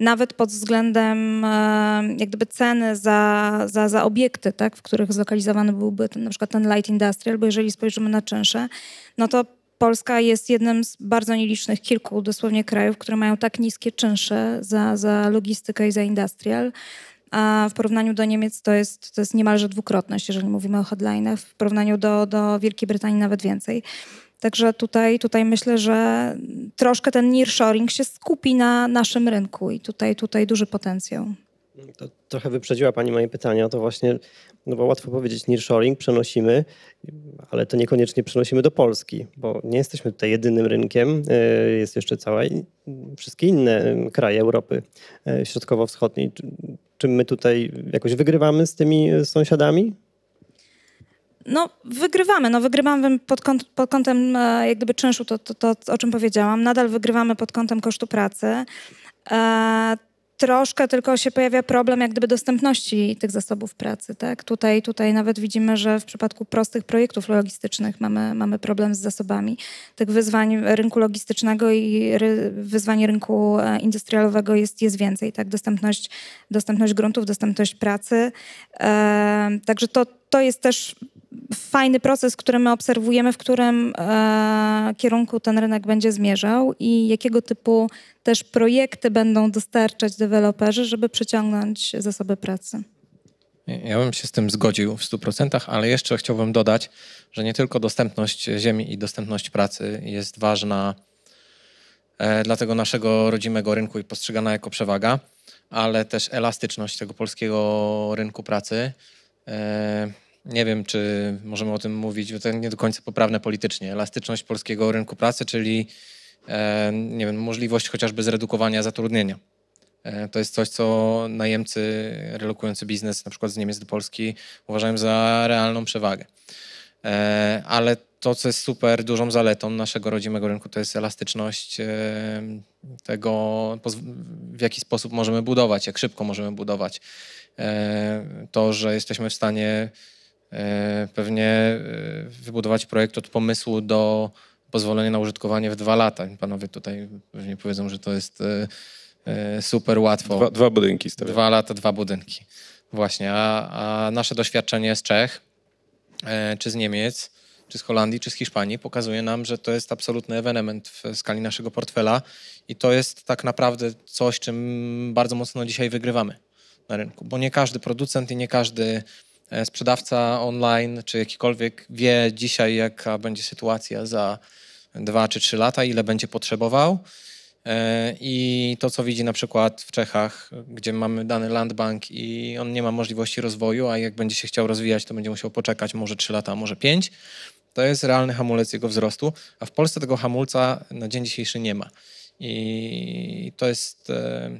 nawet pod względem e, jak gdyby ceny za, za, za obiekty, tak, w których zlokalizowany byłby ten, na przykład ten light industrial, bo jeżeli spojrzymy na czynsze, no to Polska jest jednym z bardzo nielicznych kilku dosłownie krajów, które mają tak niskie czynsze za, za logistykę i za industrial, a w porównaniu do Niemiec to jest, to jest niemalże dwukrotność, jeżeli mówimy o headline'ach, w porównaniu do, do Wielkiej Brytanii nawet więcej. Także tutaj, tutaj myślę, że troszkę ten nearshoring się skupi na naszym rynku i tutaj, tutaj duży potencjał. To trochę wyprzedziła Pani moje pytania, to właśnie, no bo łatwo powiedzieć, nearshoring przenosimy, ale to niekoniecznie przenosimy do Polski, bo nie jesteśmy tutaj jedynym rynkiem, e, jest jeszcze cała, wszystkie inne kraje Europy e, Środkowo-Wschodniej. Czy my tutaj jakoś wygrywamy z tymi e, sąsiadami? No, wygrywamy. No, wygrywamy pod, kąt, pod kątem jak gdyby czynszu, to, to, to, o czym powiedziałam. Nadal wygrywamy pod kątem kosztu pracy troszkę tylko się pojawia problem jak gdyby dostępności tych zasobów pracy. Tak? Tutaj, tutaj nawet widzimy, że w przypadku prostych projektów logistycznych mamy, mamy problem z zasobami. Tych wyzwań rynku logistycznego i ry, wyzwań rynku e, industrialowego jest, jest więcej. Tak? Dostępność, dostępność gruntów, dostępność pracy. E, także to, to jest też fajny proces, który my obserwujemy, w którym e, kierunku ten rynek będzie zmierzał i jakiego typu też projekty będą dostarczać deweloperzy, żeby przyciągnąć zasoby pracy. Ja bym się z tym zgodził w 100%, ale jeszcze chciałbym dodać, że nie tylko dostępność ziemi i dostępność pracy jest ważna e, dla tego naszego rodzimego rynku i postrzegana jako przewaga, ale też elastyczność tego polskiego rynku pracy. E, nie wiem, czy możemy o tym mówić, bo to nie do końca poprawne politycznie, elastyczność polskiego rynku pracy, czyli e, nie wiem, możliwość chociażby zredukowania zatrudnienia. E, to jest coś, co najemcy relokujący biznes na przykład z Niemiec do Polski uważają za realną przewagę. E, ale to, co jest super dużą zaletą naszego rodzimego rynku, to jest elastyczność tego, w jaki sposób możemy budować, jak szybko możemy budować. To, że jesteśmy w stanie E, pewnie e, wybudować projekt od pomysłu do pozwolenia na użytkowanie w dwa lata. Panowie tutaj pewnie powiedzą, że to jest e, super łatwo. Dwa, dwa budynki stawiamy. Dwa lata, dwa budynki. Właśnie, a, a, nasze doświadczenie z Czech, czy z Niemiec, czy z Holandii, czy z Hiszpanii pokazuje nam, że to jest absolutny ewenement w skali naszego portfela i to jest tak naprawdę coś, czym bardzo mocno dzisiaj wygrywamy na rynku, bo nie każdy producent i nie każdy E, sprzedawca online czy jakikolwiek wie dzisiaj, jaka będzie sytuacja za dwa czy trzy lata, ile będzie potrzebował. E, I to, co widzi na przykład w Czechach, gdzie mamy dany landbank i on nie ma możliwości rozwoju, a jak będzie się chciał rozwijać, to będzie musiał poczekać może 3 lata, może 5. To jest realny hamulec jego wzrostu, a w Polsce tego hamulca na dzień dzisiejszy nie ma. I to jest, e,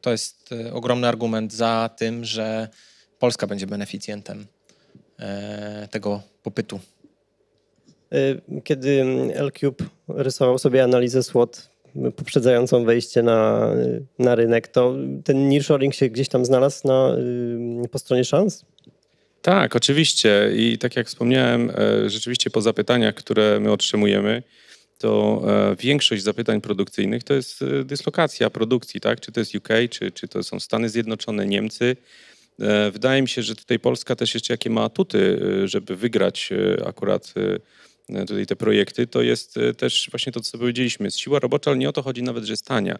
to jest ogromny argument za tym, że Polska będzie beneficjentem e, tego popytu. E, kiedy L-Cube rysował sobie analizę SWOT poprzedzającą wejście na, na rynek, to ten nearshoring się gdzieś tam znalazł na, y, po stronie szans? Tak, oczywiście. I tak jak wspomniałem, e, rzeczywiście po zapytaniach, które my otrzymujemy, to większość zapytań produkcyjnych to jest dyslokacja produkcji, tak? Czy to jest UK, czy, czy to są Stany Zjednoczone, Niemcy. E, wydaje mi się, że tutaj Polska też jeszcze jakie ma atuty, e, żeby wygrać e, akurat tutaj te projekty, to jest też właśnie to, co powiedzieliśmy, jest siła robocza, ale nie o to chodzi nawet, że jest tania.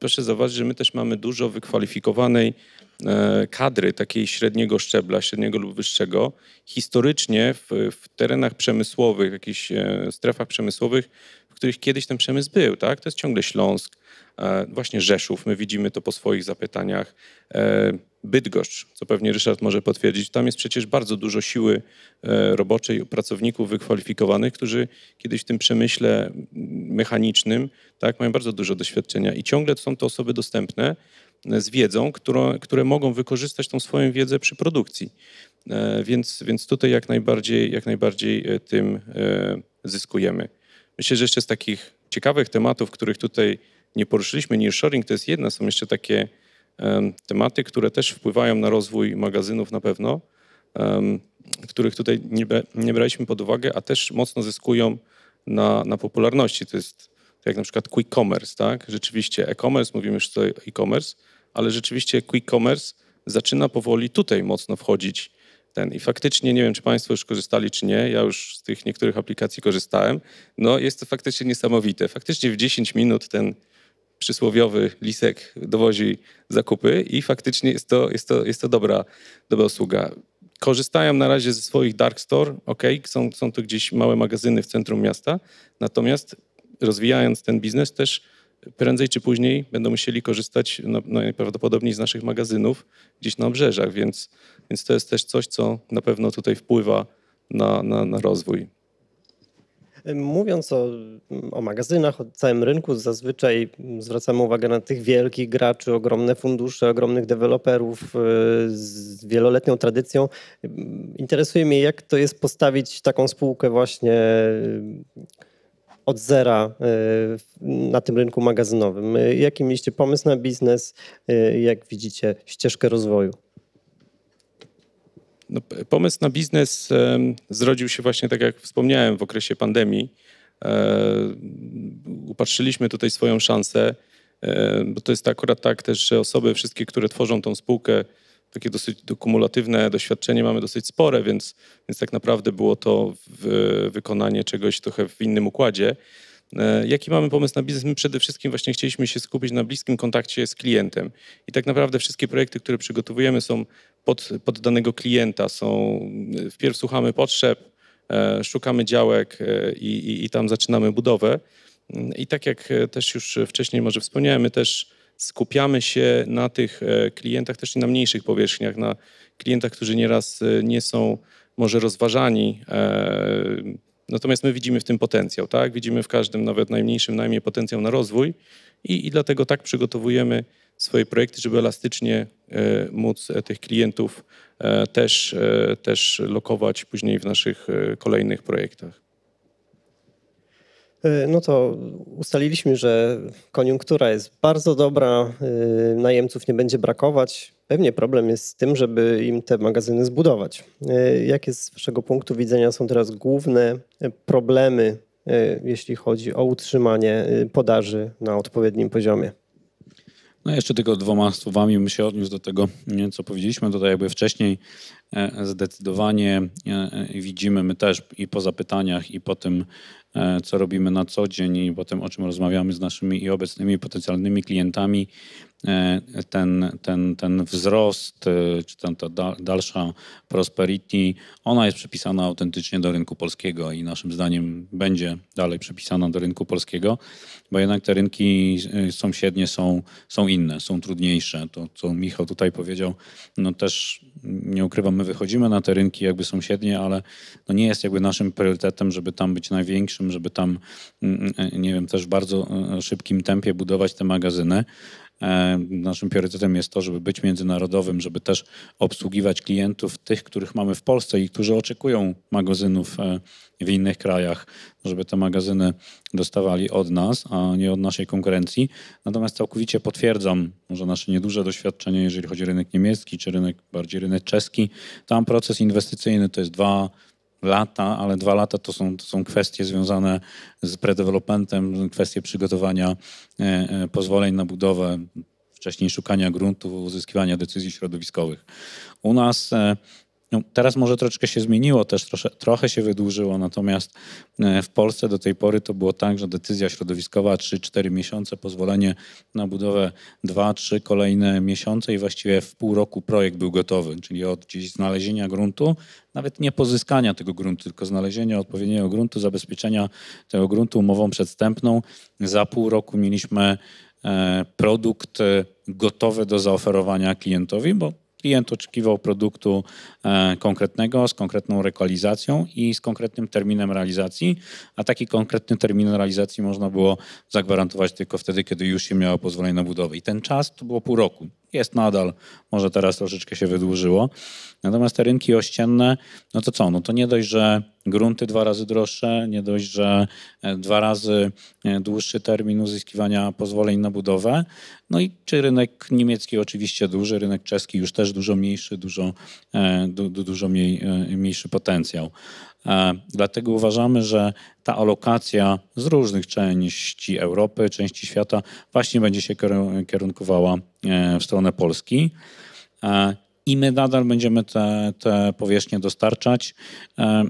Proszę zauważyć, że my też mamy dużo wykwalifikowanej kadry takiej średniego szczebla, średniego lub wyższego. Historycznie w, w terenach przemysłowych, w jakichś strefach przemysłowych, w których kiedyś ten przemysł był, tak? To jest ciągle Śląsk, właśnie Rzeszów, my widzimy to po swoich zapytaniach, Bydgoszcz, co pewnie Ryszard może potwierdzić, tam jest przecież bardzo dużo siły e, roboczej, pracowników wykwalifikowanych, którzy kiedyś w tym przemyśle mechanicznym tak, mają bardzo dużo doświadczenia i ciągle są to osoby dostępne e, z wiedzą, które, które mogą wykorzystać tą swoją wiedzę przy produkcji. E, więc, więc tutaj jak najbardziej, jak najbardziej tym zyskujemy. Myślę, że jeszcze z takich ciekawych tematów, których tutaj nie poruszyliśmy, nearshoring to jest jedna, są jeszcze takie tematy, które też wpływają na rozwój magazynów na pewno, których tutaj nie, nie braliśmy pod uwagę, a też mocno zyskują na, na popularności. To jest tak jak na przykład quick commerce, tak? Rzeczywiście e-commerce, mówimy już tutaj e-commerce, ale rzeczywiście quick commerce zaczyna powoli tutaj mocno wchodzić ten. I faktycznie, nie wiem, czy Państwo już korzystali, czy nie, ja już z tych niektórych aplikacji korzystałem, no jest to faktycznie niesamowite. Faktycznie w 10 minut ten przysłowiowy lisek dowozi zakupy i faktycznie jest to, jest to, jest to dobra, dobra usługa. Korzystają na razie ze swoich dark store, ok, są, są tu gdzieś małe magazyny w centrum miasta, natomiast rozwijając ten biznes też prędzej czy później będą musieli korzystać no, no, najprawdopodobniej z naszych magazynów gdzieś na obrzeżach, więc, więc to jest też coś, co na pewno tutaj wpływa na, na, na rozwój Mówiąc o, o magazynach, o całym rynku, zazwyczaj zwracamy uwagę na tych wielkich graczy, ogromne fundusze, ogromnych deweloperów y, z wieloletnią tradycją. Interesuje mnie, jak to jest postawić taką spółkę właśnie y, od zera y, na tym rynku magazynowym. Jaki mieliście pomysł na biznes? Jak widzicie ścieżkę rozwoju? No, pomysł na biznes zrodził się właśnie, tak jak wspomniałem, w okresie pandemii. E, upatrzyliśmy tutaj swoją szansę, e, bo to jest akurat tak też, że osoby wszystkie, które tworzą tą spółkę, takie dosyć kumulatywne doświadczenie mamy dosyć spore, więc, więc tak naprawdę było to wykonanie czegoś trochę w innym układzie. E, jaki mamy pomysł na biznes? My przede wszystkim właśnie chcieliśmy się skupić na bliskim kontakcie z klientem. I tak naprawdę wszystkie projekty, które przygotowujemy, są pod, pod danego klienta. Są, wpierw słuchamy potrzeb, e, szukamy działek e, i, i, i tam zaczynamy budowę. I tak jak e, też już wcześniej może wspomniałem, my też skupiamy się na tych klientach, też i na mniejszych powierzchniach, na klientach, którzy nieraz nie są może rozważani. Natomiast my widzimy w tym potencjał, tak? Widzimy w każdym, nawet najmniejszym najmniej potencjał na rozwój i, i dlatego tak przygotowujemy swoje projekty, żeby elastycznie e, móc e, tych klientów e, też, też lokować później w naszych kolejnych projektach. No to ustaliliśmy, że koniunktura jest bardzo dobra, najemców nie będzie brakować. Pewnie problem jest z tym, żeby im te magazyny zbudować. Jakie z Waszego punktu widzenia są teraz główne problemy, jeśli chodzi o utrzymanie podaży na odpowiednim poziomie? No jeszcze tylko dwoma słowami bym się odniósł do tego, co powiedzieliśmy tutaj jakby wcześniej. E, zdecydowanie e, e, widzimy my też i po zapytaniach, i po tym, co robimy na co dzień, i po tym, o czym rozmawiamy z naszymi i obecnymi i potencjalnymi klientami, E, ten, ten, ten wzrost, e, czy ten, ta dalsza prosperity, ona jest przypisana autentycznie do rynku polskiego i naszym zdaniem będzie dalej przypisana do rynku polskiego, bo jednak te rynki e, sąsiednie są, są inne, są trudniejsze. To, co Michał tutaj powiedział, no też nie ukrywam, my wychodzimy na te rynki jakby sąsiednie, ale no nie jest jakby naszym priorytetem, żeby tam być największym, żeby tam, mm, mm, nie wiem, też w bardzo szybkim tempie budować te magazyny. E, naszym priorytetem jest to, żeby być międzynarodowym, żeby też obsługiwać klientów, tych, których mamy w Polsce i którzy oczekują magazynów e, w innych krajach, żeby te magazyny dostawali od nas, a nie od naszej konkurencji. Natomiast całkowicie potwierdzam, że nasze nieduże doświadczenie, jeżeli chodzi o rynek niemiecki czy rynek bardziej rynek czeski, tam proces inwestycyjny to jest dwa lata, ale dwa lata to są, to są kwestie związane z predevelopmentem, kwestie przygotowania e, e, pozwoleń na budowę, wcześniej szukania gruntu, uzyskiwania decyzji środowiskowych. U nas e, no, teraz może troszeczkę się zmieniło, też trosze, trochę się wydłużyło, natomiast e, w Polsce do tej pory to było tak, że decyzja środowiskowa 3-4 miesiące, pozwolenie na budowę 2-3 kolejne miesiące i właściwie w pół roku projekt był gotowy, czyli od gdzieś znalezienia gruntu, nawet nie pozyskania tego gruntu, tylko znalezienia odpowiedniego gruntu, zabezpieczenia tego gruntu umową przedstępną. Za pół roku mieliśmy e, produkt e, gotowy do zaoferowania klientowi, bo klient oczekiwał produktu e, konkretnego z konkretną lokalizacją i z konkretnym terminem realizacji, a taki konkretny termin realizacji można było zagwarantować tylko wtedy, kiedy już się miało pozwolenie na budowę. I ten czas to było pół roku. Jest nadal, może teraz troszeczkę się wydłużyło. Natomiast te rynki ościenne, no to co, no to nie dość, że grunty dwa razy droższe, nie dość, że e, dwa razy e, dłuższy termin uzyskiwania pozwoleń na budowę. No i czy rynek niemiecki oczywiście duży, rynek czeski już też dużo mniejszy, dużo, e, du, dużo mniej, mniejszy potencjał. Dlatego uważamy, że ta alokacja z różnych części Europy, części świata właśnie będzie się kierunkowała w stronę Polski i my nadal będziemy te, te powierzchnie dostarczać, e,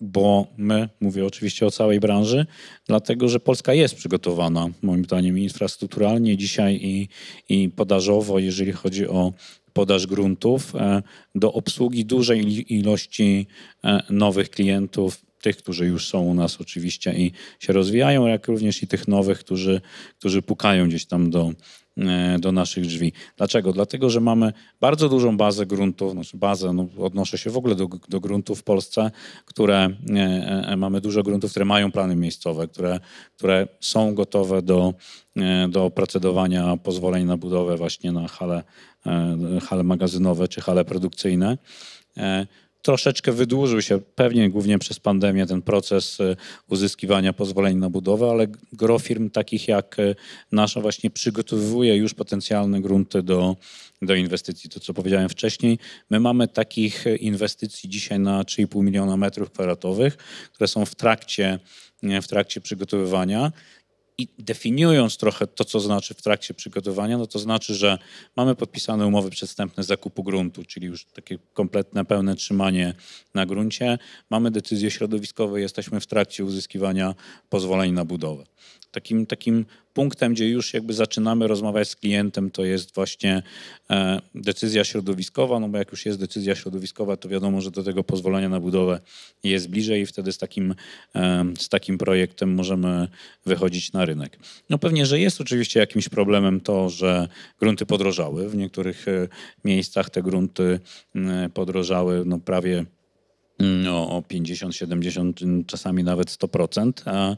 bo my, mówię oczywiście o całej branży, dlatego że Polska jest przygotowana, moim zdaniem, infrastrukturalnie dzisiaj i, i podażowo, jeżeli chodzi o podaż gruntów, e, do obsługi dużej ilości e, nowych klientów, tych, którzy już są u nas oczywiście i się rozwijają, jak również i tych nowych, którzy, którzy pukają gdzieś tam do, E, do naszych drzwi. Dlaczego? Dlatego, że mamy bardzo dużą bazę gruntów, znaczy bazę, no odnoszę się w ogóle do, do gruntów w Polsce, które e, e, mamy dużo gruntów, które mają plany miejscowe, które, które są gotowe do, do procedowania pozwoleń na budowę właśnie na hale, hale magazynowe czy hale produkcyjne troszeczkę wydłużył się, pewnie głównie przez pandemię, ten proces y, uzyskiwania pozwoleń na budowę, ale gro firm takich jak y, nasza właśnie przygotowuje już potencjalne grunty do, do inwestycji. To, co powiedziałem wcześniej, my mamy takich y, inwestycji dzisiaj na 3,5 miliona metrów kwadratowych, które są w trakcie, w trakcie przygotowywania. I definiując trochę to, co znaczy w trakcie przygotowania, no to znaczy, że mamy podpisane umowy przedstępne zakupu gruntu, czyli już takie kompletne, pełne trzymanie na gruncie. Mamy decyzje środowiskowe, jesteśmy w trakcie uzyskiwania pozwoleń na budowę. Takim, takim punktem, gdzie już jakby zaczynamy rozmawiać z klientem, to jest właśnie e, decyzja środowiskowa, no bo jak już jest decyzja środowiskowa, to wiadomo, że do tego pozwolenia na budowę jest bliżej i wtedy z takim, e, z takim projektem możemy wychodzić na rynek. No pewnie, że jest oczywiście jakimś problemem to, że grunty podrożały. W niektórych e, miejscach te grunty podrożały no prawie no, o 50, 70, czasami nawet 100%. A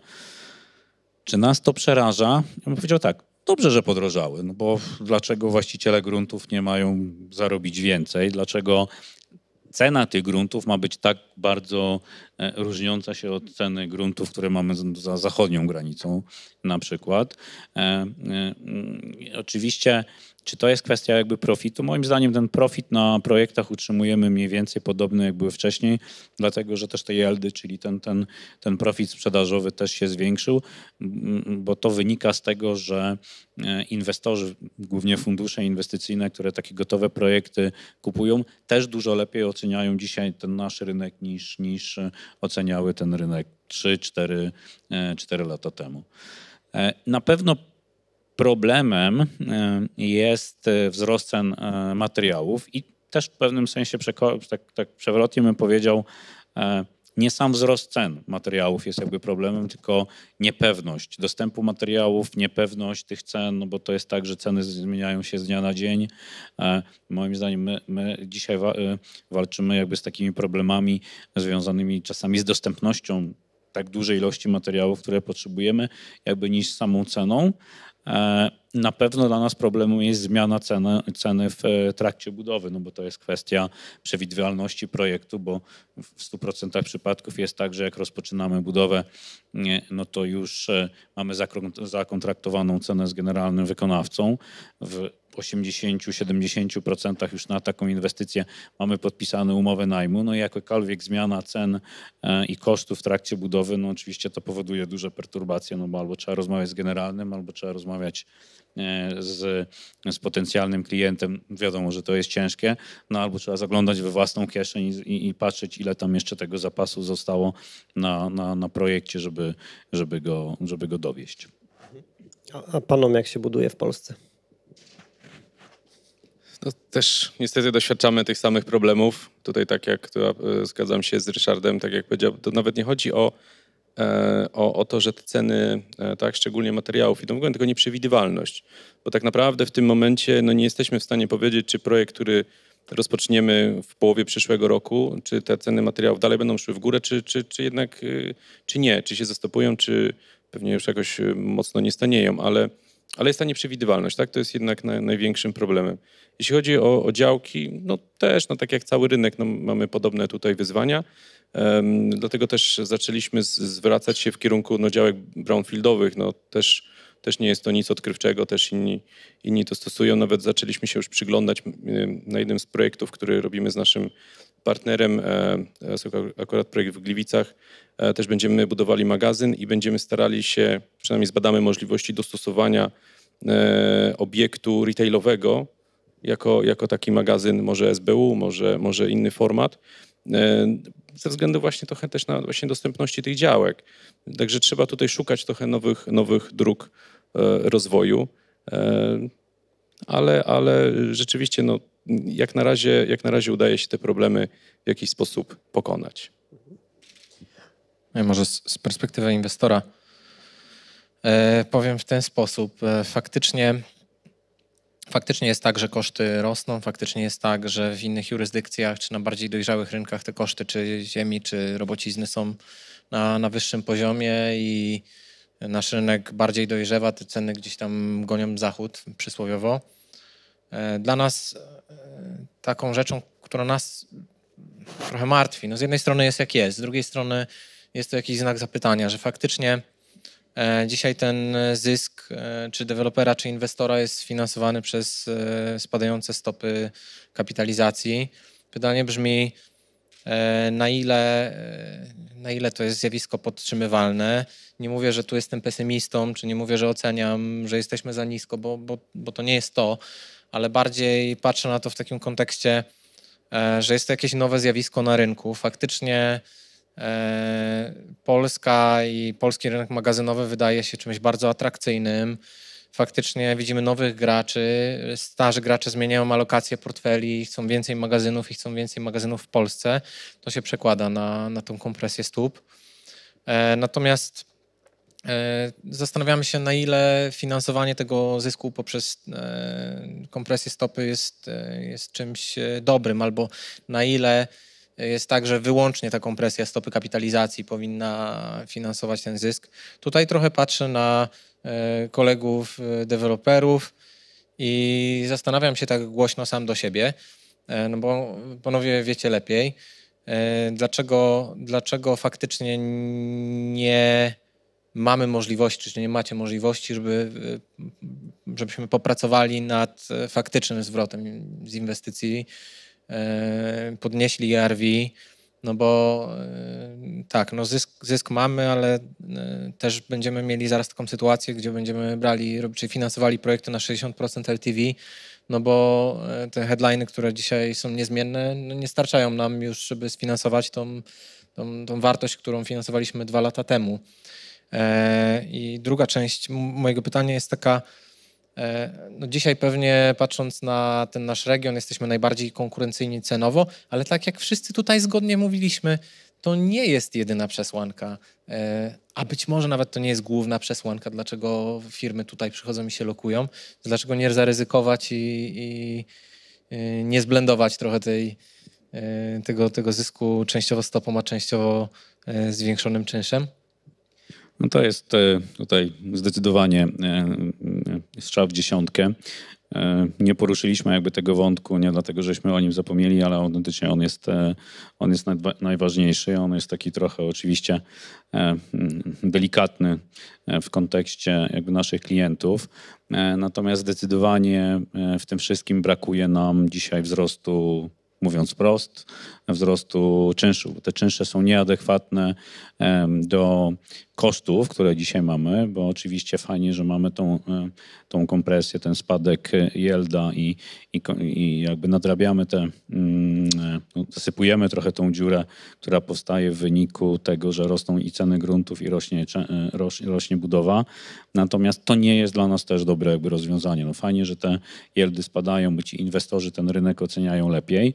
czy nas to przeraża? Ja bym powiedział tak, dobrze, że podrożały, no bo dlaczego właściciele gruntów nie mają zarobić więcej? Dlaczego cena tych gruntów ma być tak bardzo e, różniąca się od ceny gruntów, które mamy za zachodnią granicą na przykład? E, e, mm, oczywiście czy to jest kwestia jakby profitu? Moim zdaniem ten profit na projektach utrzymujemy mniej więcej podobny jak były wcześniej, dlatego że też te yieldy, czyli ten, ten, ten profit sprzedażowy też się zwiększył, mm, bo to wynika z tego, że e, inwestorzy, głównie fundusze inwestycyjne, które takie gotowe projekty kupują, też dużo lepiej oceniają dzisiaj ten nasz rynek niż, niż e, oceniały ten rynek 3 4 e, lata temu. Na pewno problemem e, jest e, wzrost cen e, materiałów i też w pewnym sensie, tak, tak przewrotnie bym powiedział, nie sam wzrost cen materiałów jest jakby problemem, tylko niepewność dostępu materiałów, niepewność tych cen, no bo to jest tak, że ceny zmieniają się z dnia na dzień. Moim zdaniem my, my dzisiaj walczymy jakby z takimi problemami związanymi czasami z dostępnością tak dużej ilości materiałów, które potrzebujemy, jakby niż samą ceną. E, na pewno dla nas problemem jest zmiana ceny, ceny w e, trakcie budowy, no bo to jest kwestia przewidywalności projektu, bo w 100% przypadków jest tak, że jak rozpoczynamy budowę, no to już e, mamy zakontraktowaną cenę z generalnym wykonawcą. W 80-70% już na taką inwestycję mamy podpisane umowę najmu. No i jakakolwiek zmiana cen e, i kosztów w trakcie budowy, no oczywiście to powoduje duże perturbacje, no bo albo trzeba rozmawiać z generalnym, albo trzeba rozmawiać e, z, z potencjalnym klientem. Wiadomo, że to jest ciężkie, no albo trzeba zaglądać we własną kieszeń i, i patrzeć, ile tam jeszcze tego zapasu zostało na, na, na projekcie, żeby, żeby, go, żeby go dowieść. a panom jak się buduje w Polsce? No, też niestety doświadczamy tych samych problemów. Tutaj tak jak to, e, zgadzam się z Ryszardem, tak jak powiedział, to nawet nie chodzi o, e, o, o to, że te ceny, e, tak, szczególnie materiałów idą w górę, tylko nieprzewidywalność. Bo tak naprawdę w tym momencie no, nie jesteśmy w stanie powiedzieć, czy projekt, który rozpoczniemy w połowie przyszłego roku, czy te ceny materiałów dalej będą szły w górę, czy, czy, czy jednak, y, czy nie, czy się zastopują, czy pewnie już jakoś y, mocno nie stanieją, ale ale jest ta nieprzewidywalność, tak? To jest jednak na, największym problemem. Jeśli chodzi o, o, działki, no też, no tak jak cały rynek, no mamy podobne tutaj wyzwania. Um, dlatego też zaczęliśmy z, zwracać się w kierunku no, działek brownfieldowych. No też, też nie jest to nic odkrywczego, też inni, inni to stosują. Nawet zaczęliśmy się już przyglądać na jednym z projektów, który robimy z naszym partnerem, e, e, akurat projekt w Gliwicach, e, też będziemy budowali magazyn i będziemy starali się, przynajmniej zbadamy możliwości dostosowania obiektu retailowego jako, jako taki magazyn, może SBU, może, może inny format, ze względu właśnie trochę też na właśnie dostępności tych działek. Także trzeba tutaj szukać trochę nowych, nowych dróg rozwoju, ale, ale rzeczywiście no, jak na razie, jak na razie udaje się te problemy w jakiś sposób pokonać. No może z, perspektywy inwestora e, powiem w ten sposób. E, faktycznie, faktycznie jest tak, że koszty rosną, faktycznie jest tak, że w innych jurysdykcjach czy na bardziej dojrzałych rynkach te koszty czy ziemi, czy robocizny są na, na wyższym poziomie i nasz rynek bardziej dojrzewa, te ceny gdzieś tam gonią zachód przysłowiowo. E, dla nas e, taką rzeczą, która nas trochę martwi, no z jednej strony jest jak jest, z drugiej strony jest to jakiś znak zapytania, że faktycznie e, dzisiaj ten zysk czy dewelopera, czy inwestora jest finansowany przez spadające stopy kapitalizacji. Pytanie brzmi, na ile, na ile to jest zjawisko podtrzymywalne. Nie mówię, że tu jestem pesymistą, czy nie mówię, że oceniam, że jesteśmy za nisko, bo, bo, bo to nie jest to, ale bardziej patrzę na to w takim kontekście, e, że jest to jakieś nowe zjawisko na rynku. Faktycznie e, Polska i polski rynek magazynowy wydaje się czymś bardzo atrakcyjnym. Faktycznie widzimy nowych graczy, starzy gracze zmieniają alokację portfeli, chcą więcej magazynów i chcą więcej magazynów w Polsce. To się przekłada na, na tą kompresję stóp. E, natomiast E, zastanawiamy się, na ile finansowanie tego zysku poprzez e, kompresję stopy jest, e, jest czymś dobrym, albo na ile jest tak, że wyłącznie ta kompresja stopy kapitalizacji powinna finansować ten zysk. Tutaj trochę patrzę na kolegów deweloperów i zastanawiam się tak głośno sam do siebie, no bo panowie wiecie lepiej, dlaczego, dlaczego faktycznie nie mamy możliwości, czy nie macie możliwości, żeby, y, żebyśmy popracowali nad y, faktycznym zwrotem z inwestycji, y, podnieśli ERV, no bo tak, no zysk, zysk mamy, ale też będziemy mieli zaraz taką sytuację, gdzie będziemy brali, czy finansowali projekty na 60% LTV, no bo te headliny, które dzisiaj są niezmienne, no nie starczają nam już, żeby sfinansować tą, tą, tą wartość, którą finansowaliśmy dwa lata temu. E, I druga część mojego pytania jest taka, e, no dzisiaj pewnie patrząc na ten nasz region, jesteśmy najbardziej konkurencyjni cenowo, ale tak jak wszyscy tutaj zgodnie mówiliśmy, to nie jest jedyna przesłanka, e, a być może nawet to nie jest główna przesłanka, dlaczego firmy tutaj przychodzą i się lokują, dlaczego nie zaryzykować i, i nie zblendować trochę tej, tego, tego zysku częściowo stopą, a częściowo zwiększonym czynszem. No to jest e, tutaj zdecydowanie e, e, strzał w dziesiątkę. Nie poruszyliśmy jakby tego wątku, nie dlatego, żeśmy o nim zapomnieli, ale autentycznie on jest, on jest najważniejszy. On jest taki trochę oczywiście mm, delikatny w kontekście jakby naszych klientów. Natomiast zdecydowanie w tym wszystkim brakuje nam dzisiaj wzrostu mówiąc prost, wzrostu czynszów. Te czynsze są nieadekwatne do kosztów, które dzisiaj mamy, bo oczywiście fajnie, że mamy tą, e, tą kompresję, ten spadek e, jelda i, i, i jakby nadrabiamy te, mm, e, no, zasypujemy trochę tą dziurę, która powstaje w wyniku tego, że rosną i ceny gruntów i rośnie, rośnie budowa. Natomiast to nie jest dla nas też dobre jakby rozwiązanie. No fajnie, że te jeldy spadają, bo ci inwestorzy ten rynek oceniają lepiej,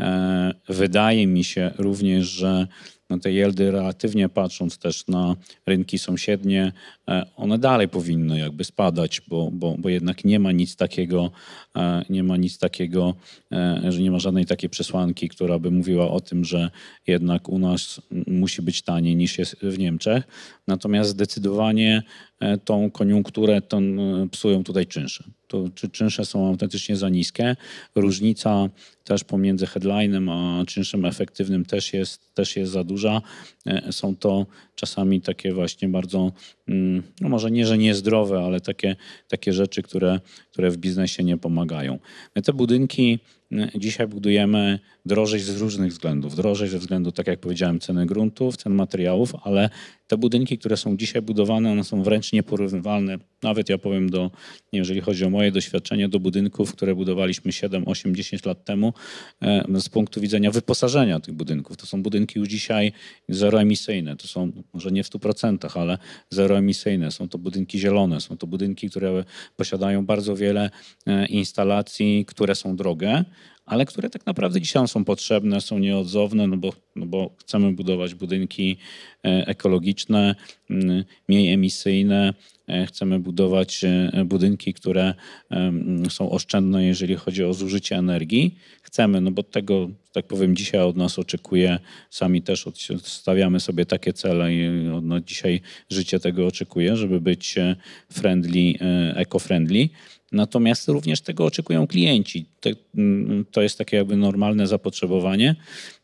E, wydaje mi się również, że no, te yieldy relatywnie patrząc też na rynki sąsiednie, e, one dalej powinny jakby spadać, bo, bo, bo jednak nie ma nic takiego, e, nie ma nic takiego, że nie ma żadnej takiej przesłanki, która by mówiła o tym, że jednak u nas musi być taniej niż jest w Niemczech. Natomiast zdecydowanie tą koniunkturę tą psują tutaj czynsze. To, czy czynsze są autentycznie za niskie. Różnica też pomiędzy hedge headlinem, a czynszem efektywnym też jest, też jest za duża. E, są to czasami takie właśnie bardzo, mm, no może nie, że niezdrowe, ale takie, takie rzeczy, które, które w biznesie nie pomagają. My te budynki e, dzisiaj budujemy drożeć z różnych względów. Drożeć ze względu, tak jak powiedziałem, ceny gruntów, cen materiałów, ale te budynki, które są dzisiaj budowane, one są wręcz nieporównywalne. Nawet ja powiem, do, jeżeli chodzi o moje doświadczenie, do budynków, które budowaliśmy 7, 8, 10 lat temu, e, z punktu widzenia wyposażenia tych budynków. To są budynki już dzisiaj zeroemisyjne. To są może nie w 100%, ale zeroemisyjne. Są to budynki zielone, są to budynki, które posiadają bardzo wiele e, instalacji, które są drogie ale które tak naprawdę dzisiaj są potrzebne, są nieodzowne, no bo, no bo chcemy budować budynki e, ekologiczne, mniej emisyjne, e, chcemy budować e, budynki, które są oszczędne, jeżeli chodzi o zużycie energii. Chcemy, no bo tego, tak powiem, dzisiaj od nas oczekuje, sami też stawiamy sobie takie cele i od dzisiaj życie tego oczekuje, żeby być friendly, eco-friendly. Natomiast również tego oczekują klienci. Mm, to jest takie jakby normalne zapotrzebowanie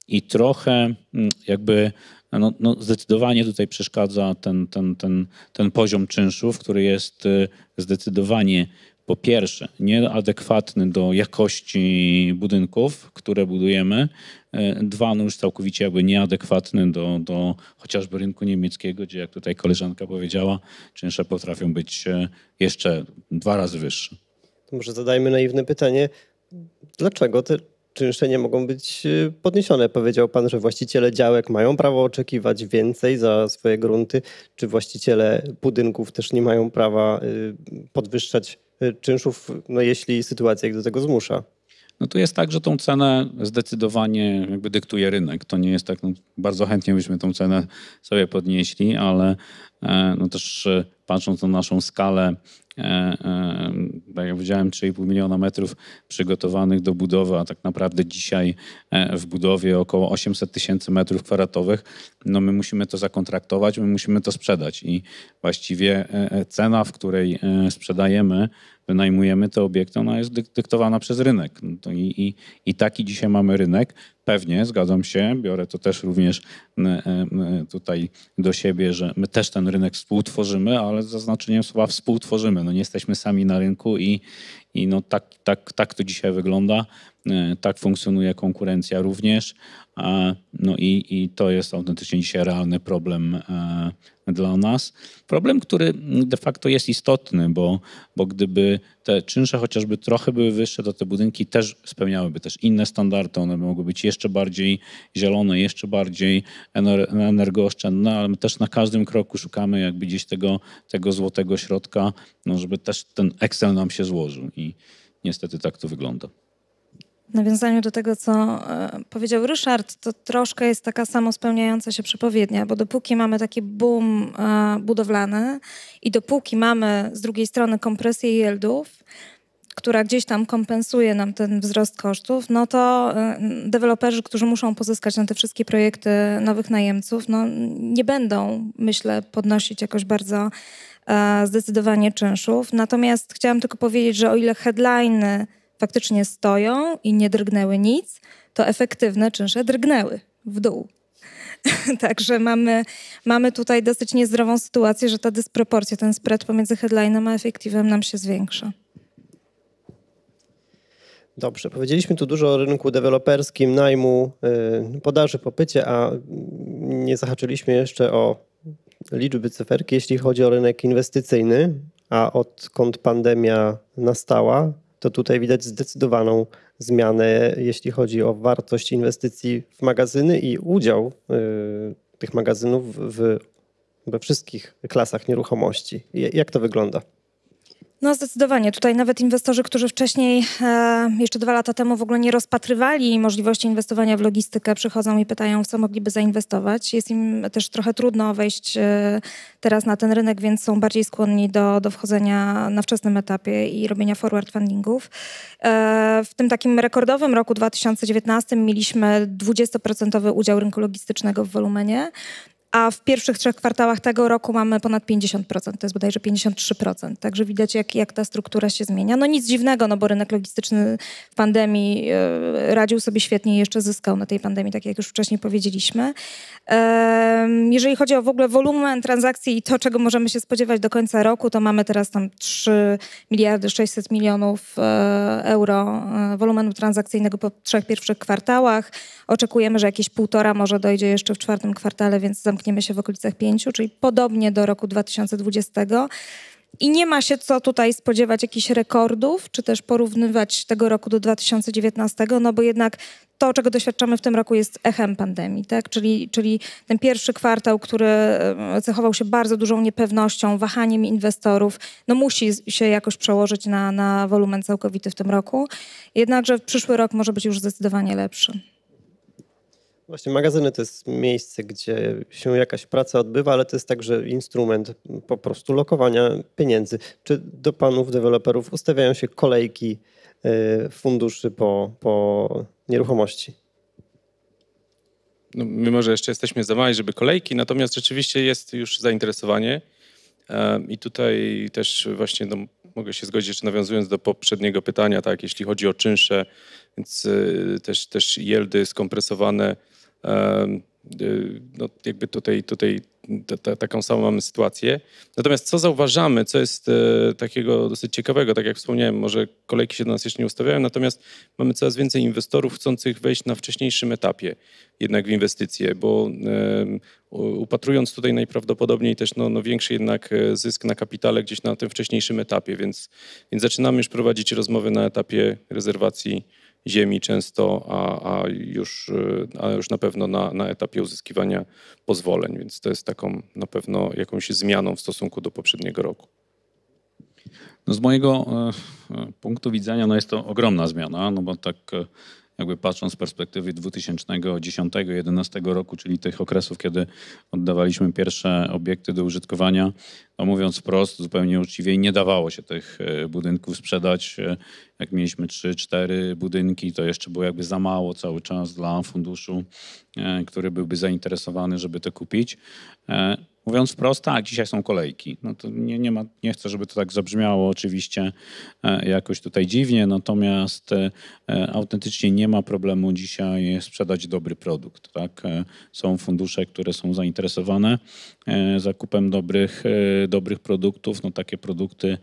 i trochę mm, jakby no, no zdecydowanie tutaj przeszkadza ten, ten, ten, ten poziom czynszów, który jest y, zdecydowanie po pierwsze nieadekwatny do jakości budynków, które budujemy, e, dwa no już całkowicie jakby nieadekwatny do, do chociażby rynku niemieckiego, gdzie jak tutaj koleżanka powiedziała, czynsze potrafią być e, jeszcze dwa razy wyższe. Może zadajmy naiwne pytanie, dlaczego te czynsze nie mogą być e, podniesione. Powiedział pan, że właściciele działek mają prawo oczekiwać więcej za swoje grunty. Czy właściciele budynków też nie mają prawa podwyższać Y, czynszów, no jeśli sytuacja ich do tego zmusza. No to jest tak, że tą cenę zdecydowanie jakby dyktuje rynek. To nie jest tak, no, bardzo chętnie byśmy tą cenę sobie podnieśli, ale e, no też e, patrząc na naszą skalę E, e, tak jak powiedziałem, 3,5 miliona metrów przygotowanych do budowy, a tak naprawdę dzisiaj e, w budowie około 800 tysięcy metrów kwadratowych. No my musimy to zakontraktować, my musimy to sprzedać i właściwie cena, w której sprzedajemy, wynajmujemy te obiekty, ona jest dyktowana przez rynek. No I, i, I taki dzisiaj mamy rynek, Pewnie, zgadzam się, biorę to też również e, e, tutaj do siebie, że my też ten rynek współtworzymy, ale z zaznaczeniem słowa współtworzymy. No nie jesteśmy sami na rynku i, i no tak, tak, tak to dzisiaj wygląda. E, tak funkcjonuje konkurencja również. No i, i to jest autentycznie dzisiaj realny problem e, dla nas. Problem, który de facto jest istotny, bo, bo gdyby te czynsze chociażby trochę były wyższe, to te budynki też spełniałyby też inne standardy. One mogły być jeszcze bardziej zielone, jeszcze bardziej energooszczędne, ale my też na każdym kroku szukamy jakby gdzieś tego, tego złotego środka, no żeby też ten Excel nam się złożył. I niestety tak to wygląda nawiązaniu do tego, co e, powiedział Ryszard, to troszkę jest taka samospełniająca się przepowiednia, bo dopóki mamy taki boom e, budowlany i dopóki mamy z drugiej strony kompresję yieldów, która gdzieś tam kompensuje nam ten wzrost kosztów, no to e, deweloperzy, którzy muszą pozyskać na te wszystkie projekty nowych najemców, no nie będą, myślę, podnosić jakoś bardzo zdecydowanie czynszów. Natomiast chciałam tylko powiedzieć, że o ile headliny faktycznie stoją i nie drgnęły nic, to efektywne czynsze drgnęły w dół. Także mamy, mamy tutaj dosyć niezdrową sytuację, że ta dysproporcja, ten spread pomiędzy headline'em a efektywem nam się zwiększa. Dobrze, powiedzieliśmy tu dużo o rynku deweloperskim, najmu, yy, podaży, popycie, a nie zahaczyliśmy jeszcze o liczby cyferki, jeśli chodzi o rynek inwestycyjny, a odkąd pandemia nastała, to tutaj widać zdecydowaną zmianę, jeśli chodzi o wartość inwestycji w magazyny i udział y, tych magazynów w, we wszystkich klasach nieruchomości. Jak to wygląda? No zdecydowanie. Tutaj nawet inwestorzy, którzy wcześniej, e, jeszcze dwa lata temu w ogóle nie rozpatrywali możliwości inwestowania w logistykę, przychodzą i pytają, w co mogliby zainwestować. Jest im też trochę trudno wejść e, teraz na ten rynek, więc są bardziej skłonni do, do wchodzenia na wczesnym etapie i robienia forward fundingów. E, w tym takim rekordowym roku 2019 mieliśmy 20% udział rynku logistycznego w wolumenie a w pierwszych trzech kwartałach tego roku mamy ponad 50%, to jest bodajże 53%. Także widać, jak, jak ta struktura się zmienia. No nic dziwnego, no bo rynek logistyczny w pandemii e, radził sobie świetnie i jeszcze zyskał na tej pandemii, tak jak już wcześniej powiedzieliśmy. jeżeli chodzi o w ogóle wolumen transakcji i to, czego możemy się spodziewać do końca roku, to mamy teraz tam 3 miliardy 600 milionów e, euro e, wolumenu transakcyjnego po trzech pierwszych kwartałach. Oczekujemy, że jakieś półtora może dojdzie jeszcze w czwartym kwartale, więc zamknięcie zamkniemy się w okolicach 5, czyli podobnie do roku 2020. I nie ma się co tutaj spodziewać jakichś rekordów, czy też porównywać tego roku do 2019, no bo jednak to, czego doświadczamy w tym roku, jest echem pandemii, tak? Czyli, czyli ten pierwszy kwartał, który cechował się bardzo dużą niepewnością, wahaniem inwestorów, no musi się jakoś przełożyć na, na wolumen całkowity w tym roku. Jednakże przyszły rok może być już zdecydowanie lepszy. Właśnie magazyny to jest miejsce, gdzie się jakaś praca odbywa, ale to jest także instrument po prostu lokowania pieniędzy. Czy do panów deweloperów ustawiają się kolejki y, funduszy po, po nieruchomości? No, mimo, że jeszcze jesteśmy za mali, żeby kolejki, natomiast rzeczywiście jest już zainteresowanie. E, I tutaj też właśnie no, mogę się zgodzić, nawiązując do poprzedniego pytania, tak, jeśli chodzi o czynsze, więc y, też, też jeldy skompresowane Y, no jakby tutaj, tutaj ta, ta, taką samą mamy sytuację. Natomiast co zauważamy, co jest e, takiego dosyć ciekawego, tak jak wspomniałem, może kolejki się do nas jeszcze nie ustawiają, natomiast mamy coraz więcej inwestorów chcących wejść na wcześniejszym etapie jednak w inwestycje, bo e, upatrując tutaj najprawdopodobniej też no, no, większy jednak e, zysk na kapitale gdzieś na tym wcześniejszym etapie, więc, więc zaczynamy już prowadzić rozmowy na etapie rezerwacji ziemi często, a, a, już, e, a już na pewno na, na etapie uzyskiwania pozwoleń, więc to jest taką na pewno jakąś zmianą w stosunku do poprzedniego roku. No z mojego e, e, punktu widzenia no jest to ogromna zmiana, no bo tak jakby patrząc z perspektywy 2010-2011 roku, czyli tych okresów, kiedy oddawaliśmy pierwsze obiekty do użytkowania, no mówiąc wprost, zupełnie uczciwie, nie dawało się tych e, budynków sprzedać. E, jak mieliśmy 3-4 budynki, to jeszcze było jakby za mało cały czas dla funduszu, e, który byłby zainteresowany, żeby to kupić mówiąc wprost, tak, dzisiaj są kolejki. No to nie, nie, ma, nie chcę, żeby to tak zabrzmiało oczywiście e, jakoś tutaj dziwnie, natomiast e, autentycznie nie ma problemu dzisiaj sprzedać dobry produkt. Tak? E, są fundusze, które są zainteresowane zakupem dobrych, dobrych produktów. No takie produkty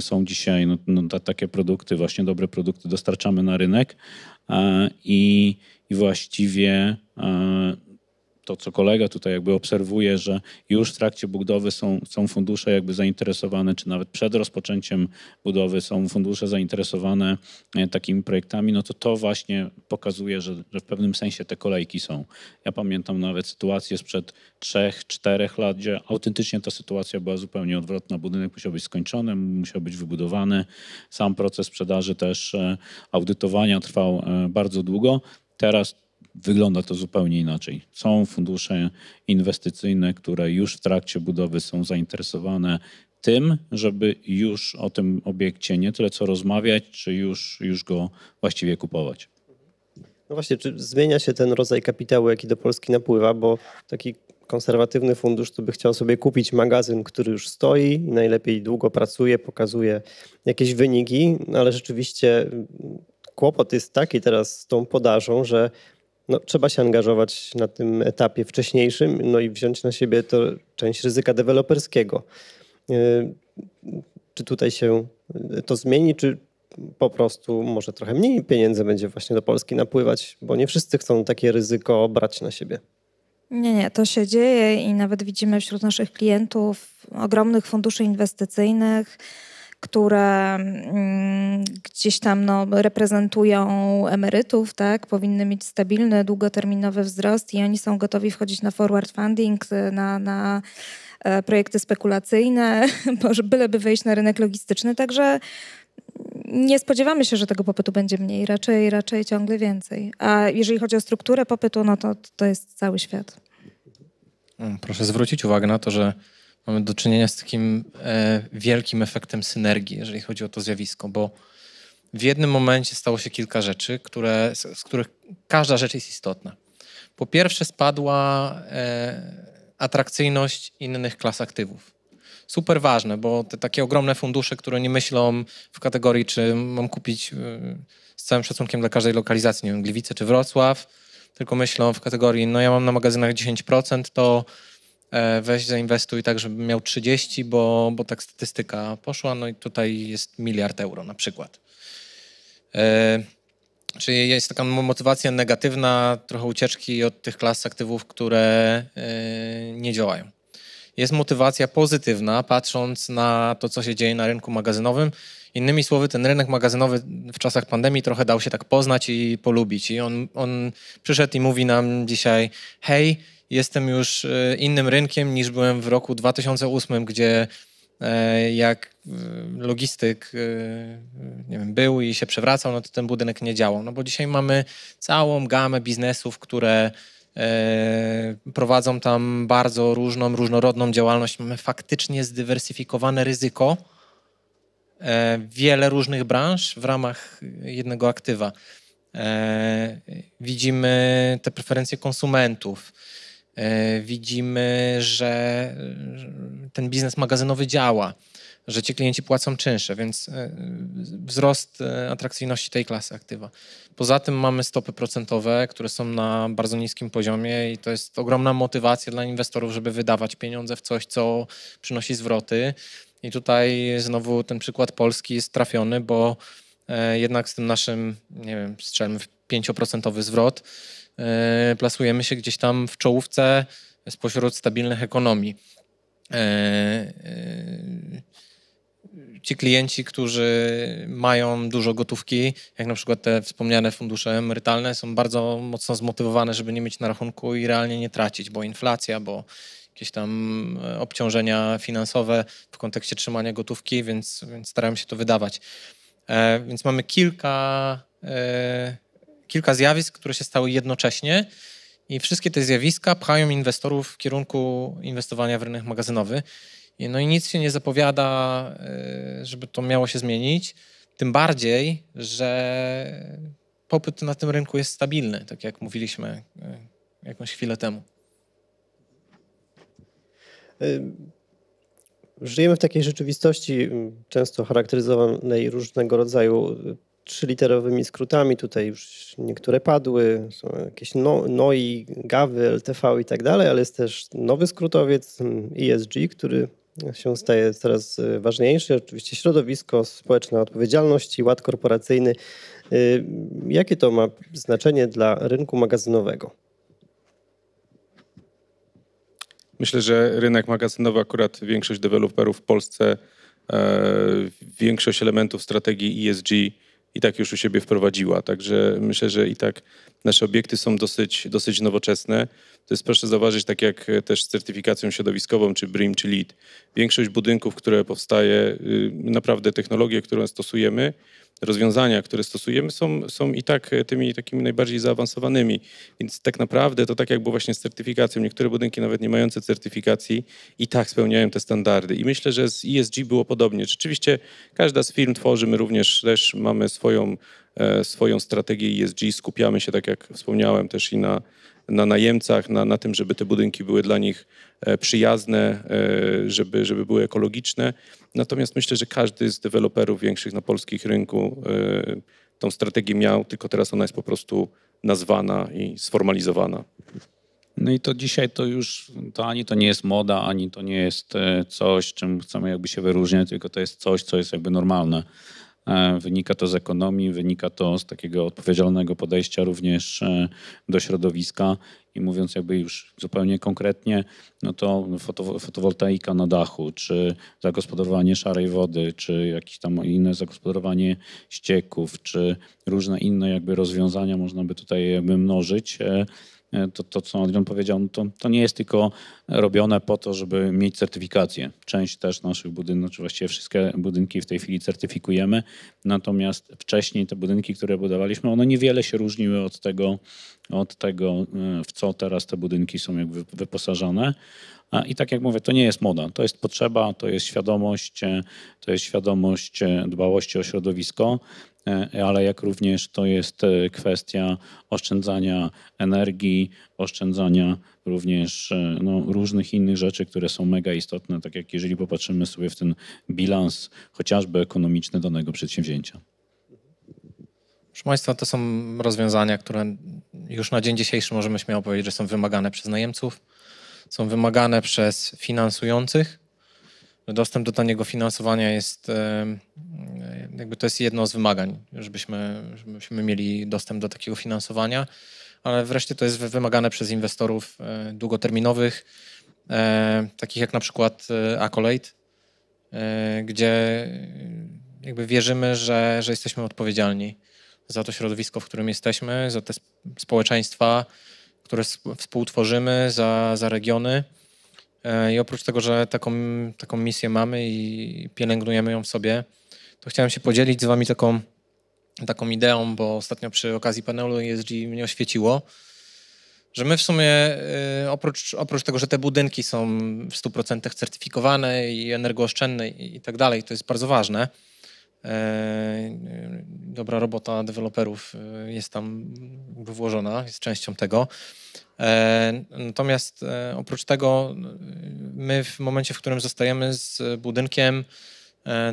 są dzisiaj, no, no takie produkty, właśnie dobre produkty dostarczamy na rynek i, i właściwie to, co kolega tutaj jakby obserwuje, że już w trakcie budowy są, są fundusze jakby zainteresowane, czy nawet przed rozpoczęciem budowy są fundusze zainteresowane e, takimi projektami, no to to właśnie pokazuje, że, że w pewnym sensie te kolejki są. Ja pamiętam nawet sytuację sprzed trzech, czterech lat, gdzie autentycznie ta sytuacja była zupełnie odwrotna. Budynek musiał być skończony, musiał być wybudowany. Sam proces sprzedaży też e, audytowania trwał e, bardzo długo. Teraz Wygląda to zupełnie inaczej. Są fundusze inwestycyjne, które już w trakcie budowy są zainteresowane tym, żeby już o tym obiekcie nie tyle co rozmawiać, czy już, już go właściwie kupować. No właśnie, czy zmienia się ten rodzaj kapitału, jaki do Polski napływa, bo taki konserwatywny fundusz, to by chciał sobie kupić magazyn, który już stoi i najlepiej długo pracuje, pokazuje jakieś wyniki, no ale rzeczywiście mm, kłopot jest taki teraz z tą podażą, że no, trzeba się angażować na tym etapie wcześniejszym no i wziąć na siebie to część ryzyka deweloperskiego. Y, czy tutaj się y, to zmieni, czy po prostu może trochę mniej pieniędzy będzie właśnie do Polski napływać, bo nie wszyscy chcą takie ryzyko brać na siebie? Nie, nie, to się dzieje i nawet widzimy wśród naszych klientów ogromnych funduszy inwestycyjnych, które mm, gdzieś tam no, reprezentują emerytów, tak, powinny mieć stabilny, długoterminowy wzrost i oni są gotowi wchodzić na forward funding, y, na, na e, projekty spekulacyjne, byleby wejść na rynek logistyczny. Także nie spodziewamy się, że tego popytu będzie mniej, raczej, raczej ciągle więcej. A jeżeli chodzi o strukturę popytu, no to to jest cały świat. Mm, proszę zwrócić uwagę na to, że mamy do czynienia z takim e, wielkim efektem synergii, jeżeli chodzi o to zjawisko, bo w jednym momencie stało się kilka rzeczy, które, z, z których każda rzecz jest istotna. Po pierwsze spadła e, atrakcyjność innych klas aktywów. Super ważne, bo te takie ogromne fundusze, które nie myślą w kategorii, czy mam kupić e, z całym szacunkiem dla każdej lokalizacji, nie wiem, Gliwice czy Wrocław, tylko myślą w kategorii, no ja mam na magazynach 10%, to E, weź zainwestuj tak, żebym miał 30, bo, bo tak statystyka poszła, no i tutaj jest miliard euro na przykład. E, czyli jest taka motywacja negatywna, trochę ucieczki od tych klas aktywów, które e, nie działają. Jest motywacja pozytywna, patrząc na to, co się dzieje na rynku magazynowym. Innymi słowy, ten rynek magazynowy w czasach pandemii trochę dał się tak poznać i polubić. I on, on przyszedł i mówi nam dzisiaj: Hej, jestem już e, innym rynkiem niż byłem w roku 2008, gdzie e, jak e, logistyk nie wiem, był i się przewracał, no to ten budynek nie działał. No bo dzisiaj mamy całą gamę biznesów, które prowadzą tam bardzo różną, różnorodną działalność. Mamy faktycznie zdywersyfikowane ryzyko wiele różnych branż w ramach jednego aktywa. Widzimy te preferencje konsumentów E, widzimy, że e, ten biznes magazynowy działa, że ci klienci płacą czynsze, więc e, wzrost atrakcyjności tej klasy aktywa. Poza tym mamy stopy procentowe, które są na bardzo niskim poziomie i to jest ogromna motywacja dla inwestorów, żeby wydawać pieniądze w coś, co przynosi zwroty. I tutaj znowu ten przykład Polski jest trafiony, bo jednak z tym naszym, nie wiem, strzelmy w 5% zwrot, E, plasujemy się gdzieś tam w czołówce spośród stabilnych ekonomii. E, e, ci klienci, którzy mają dużo gotówki, jak na przykład te wspomniane fundusze emerytalne, są bardzo mocno zmotywowane, żeby nie mieć na rachunku i realnie nie tracić, bo inflacja, bo jakieś tam obciążenia finansowe w kontekście trzymania gotówki, więc, więc się to wydawać. więc mamy kilka kilka zjawisk, które się stały jednocześnie i wszystkie te zjawiska pchają inwestorów w kierunku inwestowania w rynek magazynowy. No i nic się nie zapowiada, e, żeby to miało się zmienić. Tym bardziej, że popyt na tym rynku jest stabilny, tak jak mówiliśmy e, jakąś chwilę temu. Żyjemy w takiej rzeczywistości często charakteryzowanej różnego rodzaju trzyliterowymi skrótami. Tutaj już niektóre padły, są jakieś no, NOI, GAWY, LTV i tak dalej, ale jest też nowy skrótowiec hmm, ESG, który się staje coraz e, ważniejszy. Oczywiście środowisko, społeczna odpowiedzialność ład korporacyjny. Y, jakie to ma znaczenie dla rynku magazynowego? Myślę, że rynek magazynowy, akurat większość deweloperów w Polsce, e, większość elementów strategii ESG i tak już u siebie wprowadziła. Także myślę, że i tak nasze obiekty są dosyć, dosyć nowoczesne. To jest proszę zauważyć, tak jak e, też z certyfikacją środowiskową, czy BRIM, czy LEED. Większość budynków, które powstaje, y, naprawdę technologie, które stosujemy, rozwiązania, które stosujemy, są, są i tak e, tymi takimi najbardziej zaawansowanymi. Więc tak naprawdę to tak jak było właśnie z certyfikacją. Niektóre budynki, nawet nie mające certyfikacji, i tak spełniają te standardy. I myślę, że z ESG było podobnie. Rzeczywiście każda z firm tworzy, my również też mamy swoją, e, swoją strategię ESG, skupiamy się, tak jak wspomniałem, też i na na najemcach, na, na tym, żeby te budynki były dla nich e, przyjazne, e, żeby, żeby były ekologiczne. Natomiast myślę, że każdy z deweloperów większych na polskich rynku e, tą strategię miał, tylko teraz ona jest po prostu nazwana i sformalizowana. No i to dzisiaj to już, to ani to nie jest moda, ani to nie jest coś, czym chcemy jakby się wyróżniać, tylko to jest coś, co jest jakby normalne. E, wynika to z ekonomii, wynika to z takiego odpowiedzialnego podejścia również e, do środowiska. I mówiąc jakby już zupełnie konkretnie, no to foto, fotowoltaika na dachu, czy zagospodarowanie szarej wody, czy jakieś tam inne zagospodarowanie ścieków, czy różne inne jakby rozwiązania można by tutaj jakby mnożyć. E, E, to, to co Adrian powiedział, no to, to nie jest tylko robione po to, żeby mieć certyfikację. Część też naszych budynków, czy właściwie wszystkie budynki w tej chwili certyfikujemy, natomiast wcześniej te budynki, które budowaliśmy, one niewiele się różniły od tego, od tego e, w co teraz te budynki są jakby wyposażone. I tak jak mówię, to nie jest moda, to jest potrzeba, to jest świadomość, e, to jest świadomość dbałości o środowisko. E, ale jak również to jest e, kwestia oszczędzania energii, oszczędzania również e, no, różnych innych rzeczy, które są mega istotne, tak jak jeżeli popatrzymy sobie w ten bilans chociażby ekonomiczny danego przedsięwzięcia. Proszę Państwa, to są rozwiązania, które już na dzień dzisiejszy możemy śmiało powiedzieć, że są wymagane przez najemców, są wymagane przez finansujących, dostęp do taniego finansowania jest, e, e, jakby to jest jedno z wymagań, żebyśmy, żebyśmy mieli dostęp do takiego finansowania, ale wreszcie to jest wymagane przez inwestorów e, długoterminowych, takich jak na przykład Accolade, gdzie jakby wierzymy, że, że jesteśmy odpowiedzialni za to środowisko, w którym jesteśmy, za te społeczeństwa, które współtworzymy, za, za regiony. E, I oprócz tego, że taką, taką misję mamy i pielęgnujemy ją w sobie, to chciałem się podzielić z Wami taką, taką ideą, bo ostatnio przy okazji panelu ESG mnie oświeciło, że my w sumie y, oprócz, oprócz tego, że te budynki są w 100% certyfikowane i energooszczędne i, i tak dalej, to jest bardzo ważne E, dobra robota deweloperów e, jest tam włożona, jest częścią tego. E, natomiast oprócz tego, my w momencie, w którym zostajemy z budynkiem,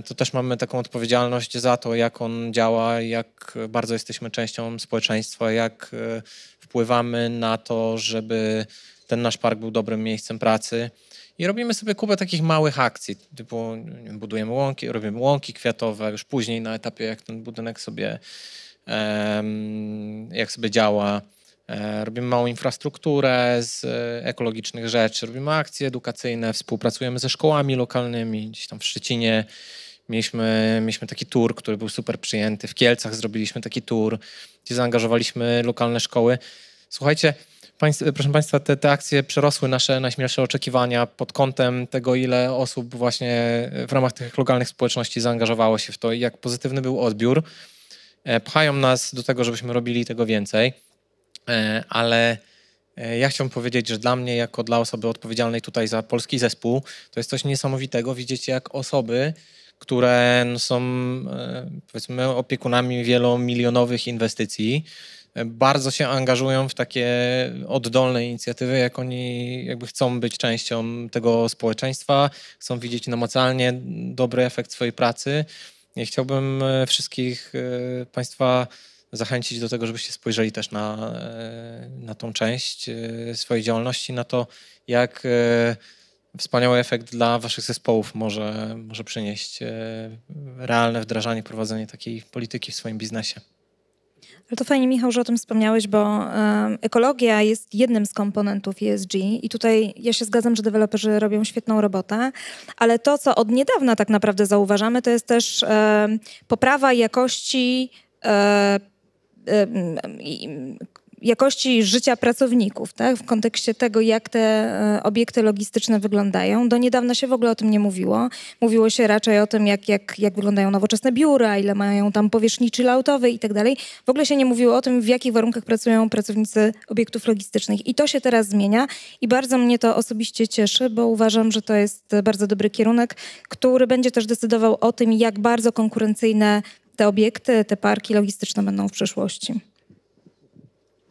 to też mamy taką odpowiedzialność za to, jak on działa, jak bardzo jesteśmy częścią społeczeństwa, jak wpływamy na to, żeby ten nasz park był dobrym miejscem pracy. I robimy sobie kupę takich małych akcji, typu budujemy łąki, robimy łąki kwiatowe, już później na etapie, jak ten budynek sobie, jak sobie działa. E, robimy małą infrastrukturę z e, ekologicznych rzeczy, robimy akcje edukacyjne, współpracujemy ze szkołami lokalnymi, gdzieś tam w Szczecinie. Mieliśmy, mieliśmy taki tour, który był super przyjęty. W Kielcach zrobiliśmy taki tour, gdzie zaangażowaliśmy lokalne szkoły. Słuchajcie, proszę Państwa, te, te akcje przerosły nasze najśmielsze oczekiwania pod kątem tego, ile osób właśnie w ramach tych lokalnych społeczności zaangażowało się w to i jak pozytywny był odbiór. E, pchają nas do tego, żebyśmy robili tego więcej, e, ale e, ja chciałbym powiedzieć, że dla mnie, jako dla osoby odpowiedzialnej tutaj za polski zespół, to jest coś niesamowitego widzieć, jak osoby, które no, są powiedzmy opiekunami wielomilionowych inwestycji, bardzo się angażują w takie oddolne inicjatywy, jak oni jakby chcą być częścią tego społeczeństwa, chcą widzieć namacalnie dobry efekt swojej pracy. I chciałbym e, wszystkich e, Państwa zachęcić do tego, żebyście spojrzeli też na, e, na tą część swojej działalności, na to, jak wspaniały efekt dla Waszych zespołów może, może przynieść realne wdrażanie, prowadzenie takiej polityki w swoim biznesie. Ale no to fajnie, Michał, że o tym wspomniałeś, bo ekologia jest jednym z komponentów ESG i tutaj ja się zgadzam, że deweloperzy robią świetną robotę, ale to, co od niedawna tak naprawdę zauważamy, to jest też poprawa jakości e, e, jakości życia pracowników, tak? w kontekście tego, jak te e, obiekty logistyczne wyglądają. Do niedawna się w ogóle o tym nie mówiło. Mówiło się raczej o tym, jak, jak, jak wyglądają nowoczesne biura, ile mają tam powierzchni czy lautowe i tak dalej. W ogóle się nie mówiło o tym, w jakich warunkach pracują pracownicy obiektów logistycznych. I to się teraz zmienia i bardzo mnie to osobiście cieszy, bo uważam, że to jest bardzo dobry kierunek, który będzie też decydował o tym, jak bardzo konkurencyjne te obiekty, te parki logistyczne będą w przyszłości.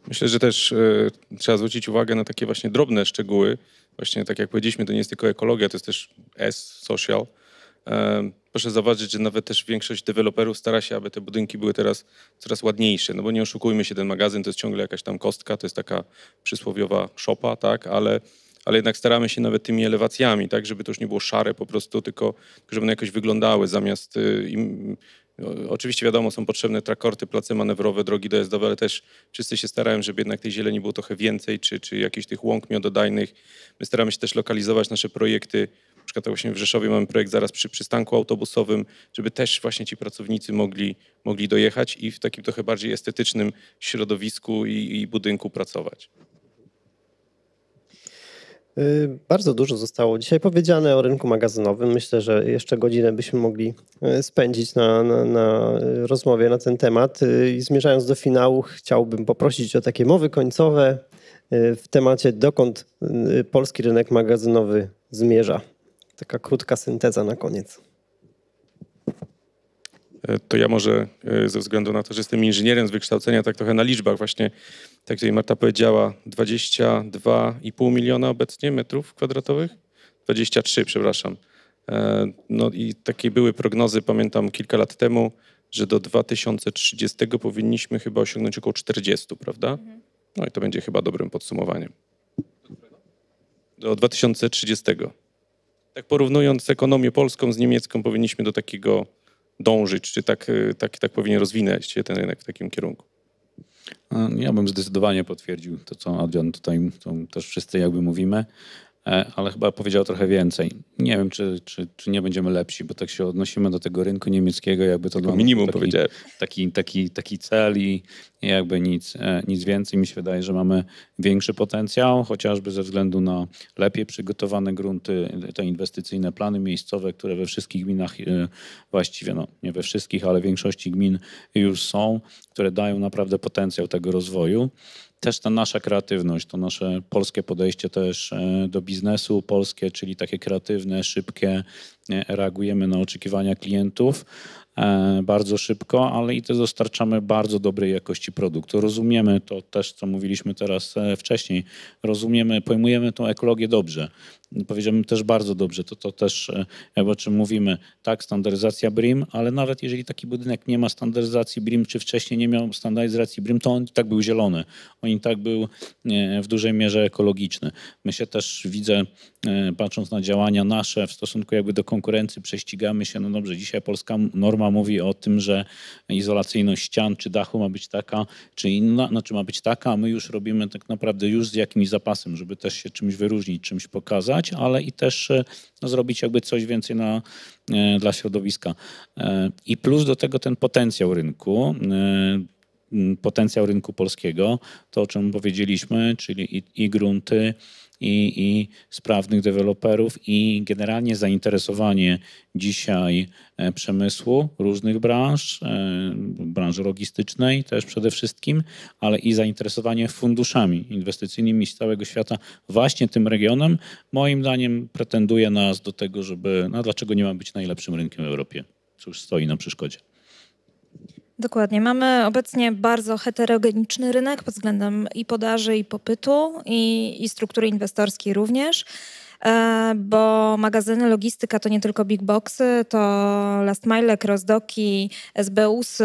Myślę, że też y, trzeba zwrócić uwagę na takie właśnie drobne szczegóły. Właśnie tak jak powiedzieliśmy, to nie jest tylko ekologia, to jest też S, social. Y, proszę zauważyć, że nawet też większość deweloperów stara się, aby te budynki były teraz coraz ładniejsze, no bo nie oszukujmy się, ten magazyn to jest ciągle jakaś tam kostka, to jest taka przysłowiowa szopa, tak, ale, ale jednak staramy się nawet tymi elewacjami, tak, żeby to już nie było szare po prostu, tylko żeby one jakoś wyglądały, zamiast y, Oczywiście wiadomo, są potrzebne trakorty, place manewrowe, drogi dojazdowe, ale też wszyscy się starają, żeby jednak tej zieleni było trochę więcej, czy, czy jakichś tych łąk miododajnych. My staramy się też lokalizować nasze projekty. Na przykład tak właśnie w Rzeszowie mamy projekt zaraz przy przystanku autobusowym, żeby też właśnie ci pracownicy mogli, mogli dojechać i w takim trochę bardziej estetycznym środowisku i, i budynku pracować. Y, bardzo dużo zostało dzisiaj powiedziane o rynku magazynowym. Myślę, że jeszcze godzinę byśmy mogli y, spędzić na, na, na, rozmowie na ten temat. Y, I zmierzając do finału, chciałbym poprosić o takie mowy końcowe w temacie, dokąd polski rynek magazynowy zmierza. Taka krótka synteza na koniec. E, to ja może e, ze względu na to, że jestem inżynierem z wykształcenia, tak trochę na liczbach właśnie tak jak Marta powiedziała, 22,5 miliona obecnie metrów kwadratowych, 23, przepraszam. E, no i takie były prognozy, pamiętam kilka lat temu, że do 2030 powinniśmy chyba osiągnąć około 40, prawda? Mhm. No i to będzie chyba dobrym podsumowaniem. Do 2030. Tak porównując ekonomię polską z niemiecką, powinniśmy do takiego dążyć, czy tak, e, tak, tak powinien rozwinąć się ten rynek w takim kierunku. No, ja bym zdecydowanie potwierdził to, co Adrian tutaj, co też wszyscy jakby mówimy. E, ale chyba powiedział trochę więcej. Nie wiem, czy, czy, czy nie będziemy lepsi, bo tak się odnosimy do tego rynku niemieckiego, jakby to minimum taki, powiedziałem. Taki, taki, taki cel i jakby nic, e, nic więcej. Mi się wydaje, że mamy większy potencjał, chociażby ze względu na lepiej przygotowane grunty, te inwestycyjne plany miejscowe, które we wszystkich gminach, e, właściwie no, nie we wszystkich, ale w większości gmin już są, które dają naprawdę potencjał tego rozwoju też ta nasza kreatywność, to nasze polskie podejście też e, do biznesu, polskie, czyli takie kreatywne, szybkie, reagujemy na oczekiwania klientów e, bardzo szybko, ale i też dostarczamy bardzo dobrej jakości produktu. Rozumiemy to też, co mówiliśmy teraz e, wcześniej. Rozumiemy, pojmujemy tą ekologię dobrze. Powiedziałbym też bardzo dobrze, to, to też e, o czym mówimy. Tak, standaryzacja BRIM, ale nawet jeżeli taki budynek nie ma standaryzacji BRIM, czy wcześniej nie miał standaryzacji BRIM, to on i tak był zielony. On i tak był w dużej mierze ekologiczny. My się też widzę, patrząc na działania nasze w stosunku jakby do konkurencji, konkurencji prześcigamy się. No dobrze, dzisiaj polska norma mówi o tym, że izolacyjność ścian czy dachu ma być taka czy inna, znaczy ma być taka, a my już robimy tak naprawdę już z jakimś zapasem, żeby też się czymś wyróżnić, czymś pokazać, ale i też e, no, zrobić jakby coś więcej na, e, dla środowiska. E, I plus do tego ten potencjał rynku Mm, potencjał rynku polskiego, to o czym powiedzieliśmy, czyli i, i grunty, i, i, sprawnych deweloperów, i generalnie zainteresowanie dzisiaj e, przemysłu różnych branż, e, branży logistycznej też przede wszystkim, ale i zainteresowanie funduszami inwestycyjnymi z całego świata właśnie tym regionem, moim zdaniem pretenduje nas do tego, żeby, no dlaczego nie ma być najlepszym rynkiem w Europie? Cóż stoi na przeszkodzie? Dokładnie. Mamy obecnie bardzo heterogeniczny rynek pod względem i podaży, i popytu, i, i struktury inwestorskiej również e, bo magazyny logistyka to nie tylko big boxy, to last mile, rozdoki, SBUs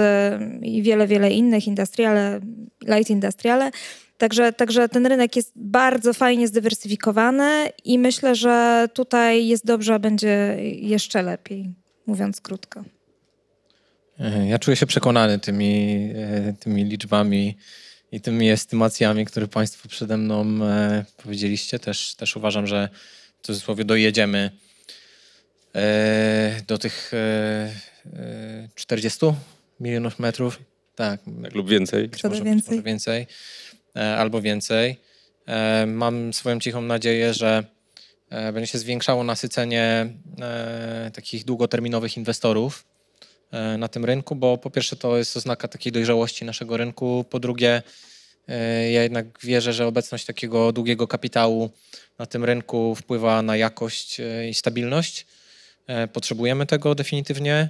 i wiele, wiele innych, industriale, light industriale. Także, także ten rynek jest bardzo fajnie zdywersyfikowany i myślę, że tutaj jest dobrze, a będzie jeszcze lepiej, mówiąc krótko. E, ja czuję się przekonany tymi, e, tymi liczbami i tymi estymacjami, które Państwo przede mną e, powiedzieliście. Też, też uważam, że w cudzysłowie dojedziemy do tych 40 milionów metrów. Tak. tak lub więcej. może, więcej. może więcej. Albo więcej. Mam swoją cichą nadzieję, że będzie się zwiększało nasycenie takich długoterminowych inwestorów E, na tym rynku, bo po pierwsze to jest oznaka takiej dojrzałości naszego rynku, po drugie e, ja jednak wierzę, że obecność takiego długiego kapitału na tym rynku wpływa na jakość e, i stabilność. Potrzebujemy tego definitywnie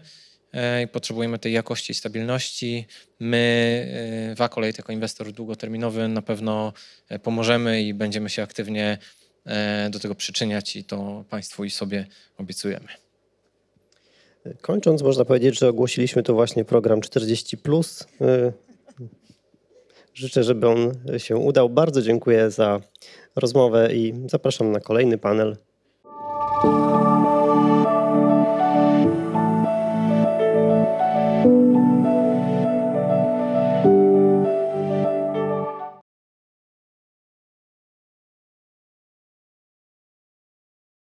i potrzebujemy tej jakości i stabilności. My w kolej jako inwestor długoterminowy na pewno pomożemy i będziemy się aktywnie do tego przyczyniać i to Państwu i sobie obiecujemy. Kończąc, można powiedzieć, że ogłosiliśmy tu właśnie program 40. Y, życzę, żeby on się udał. Bardzo dziękuję za rozmowę i zapraszam na kolejny panel.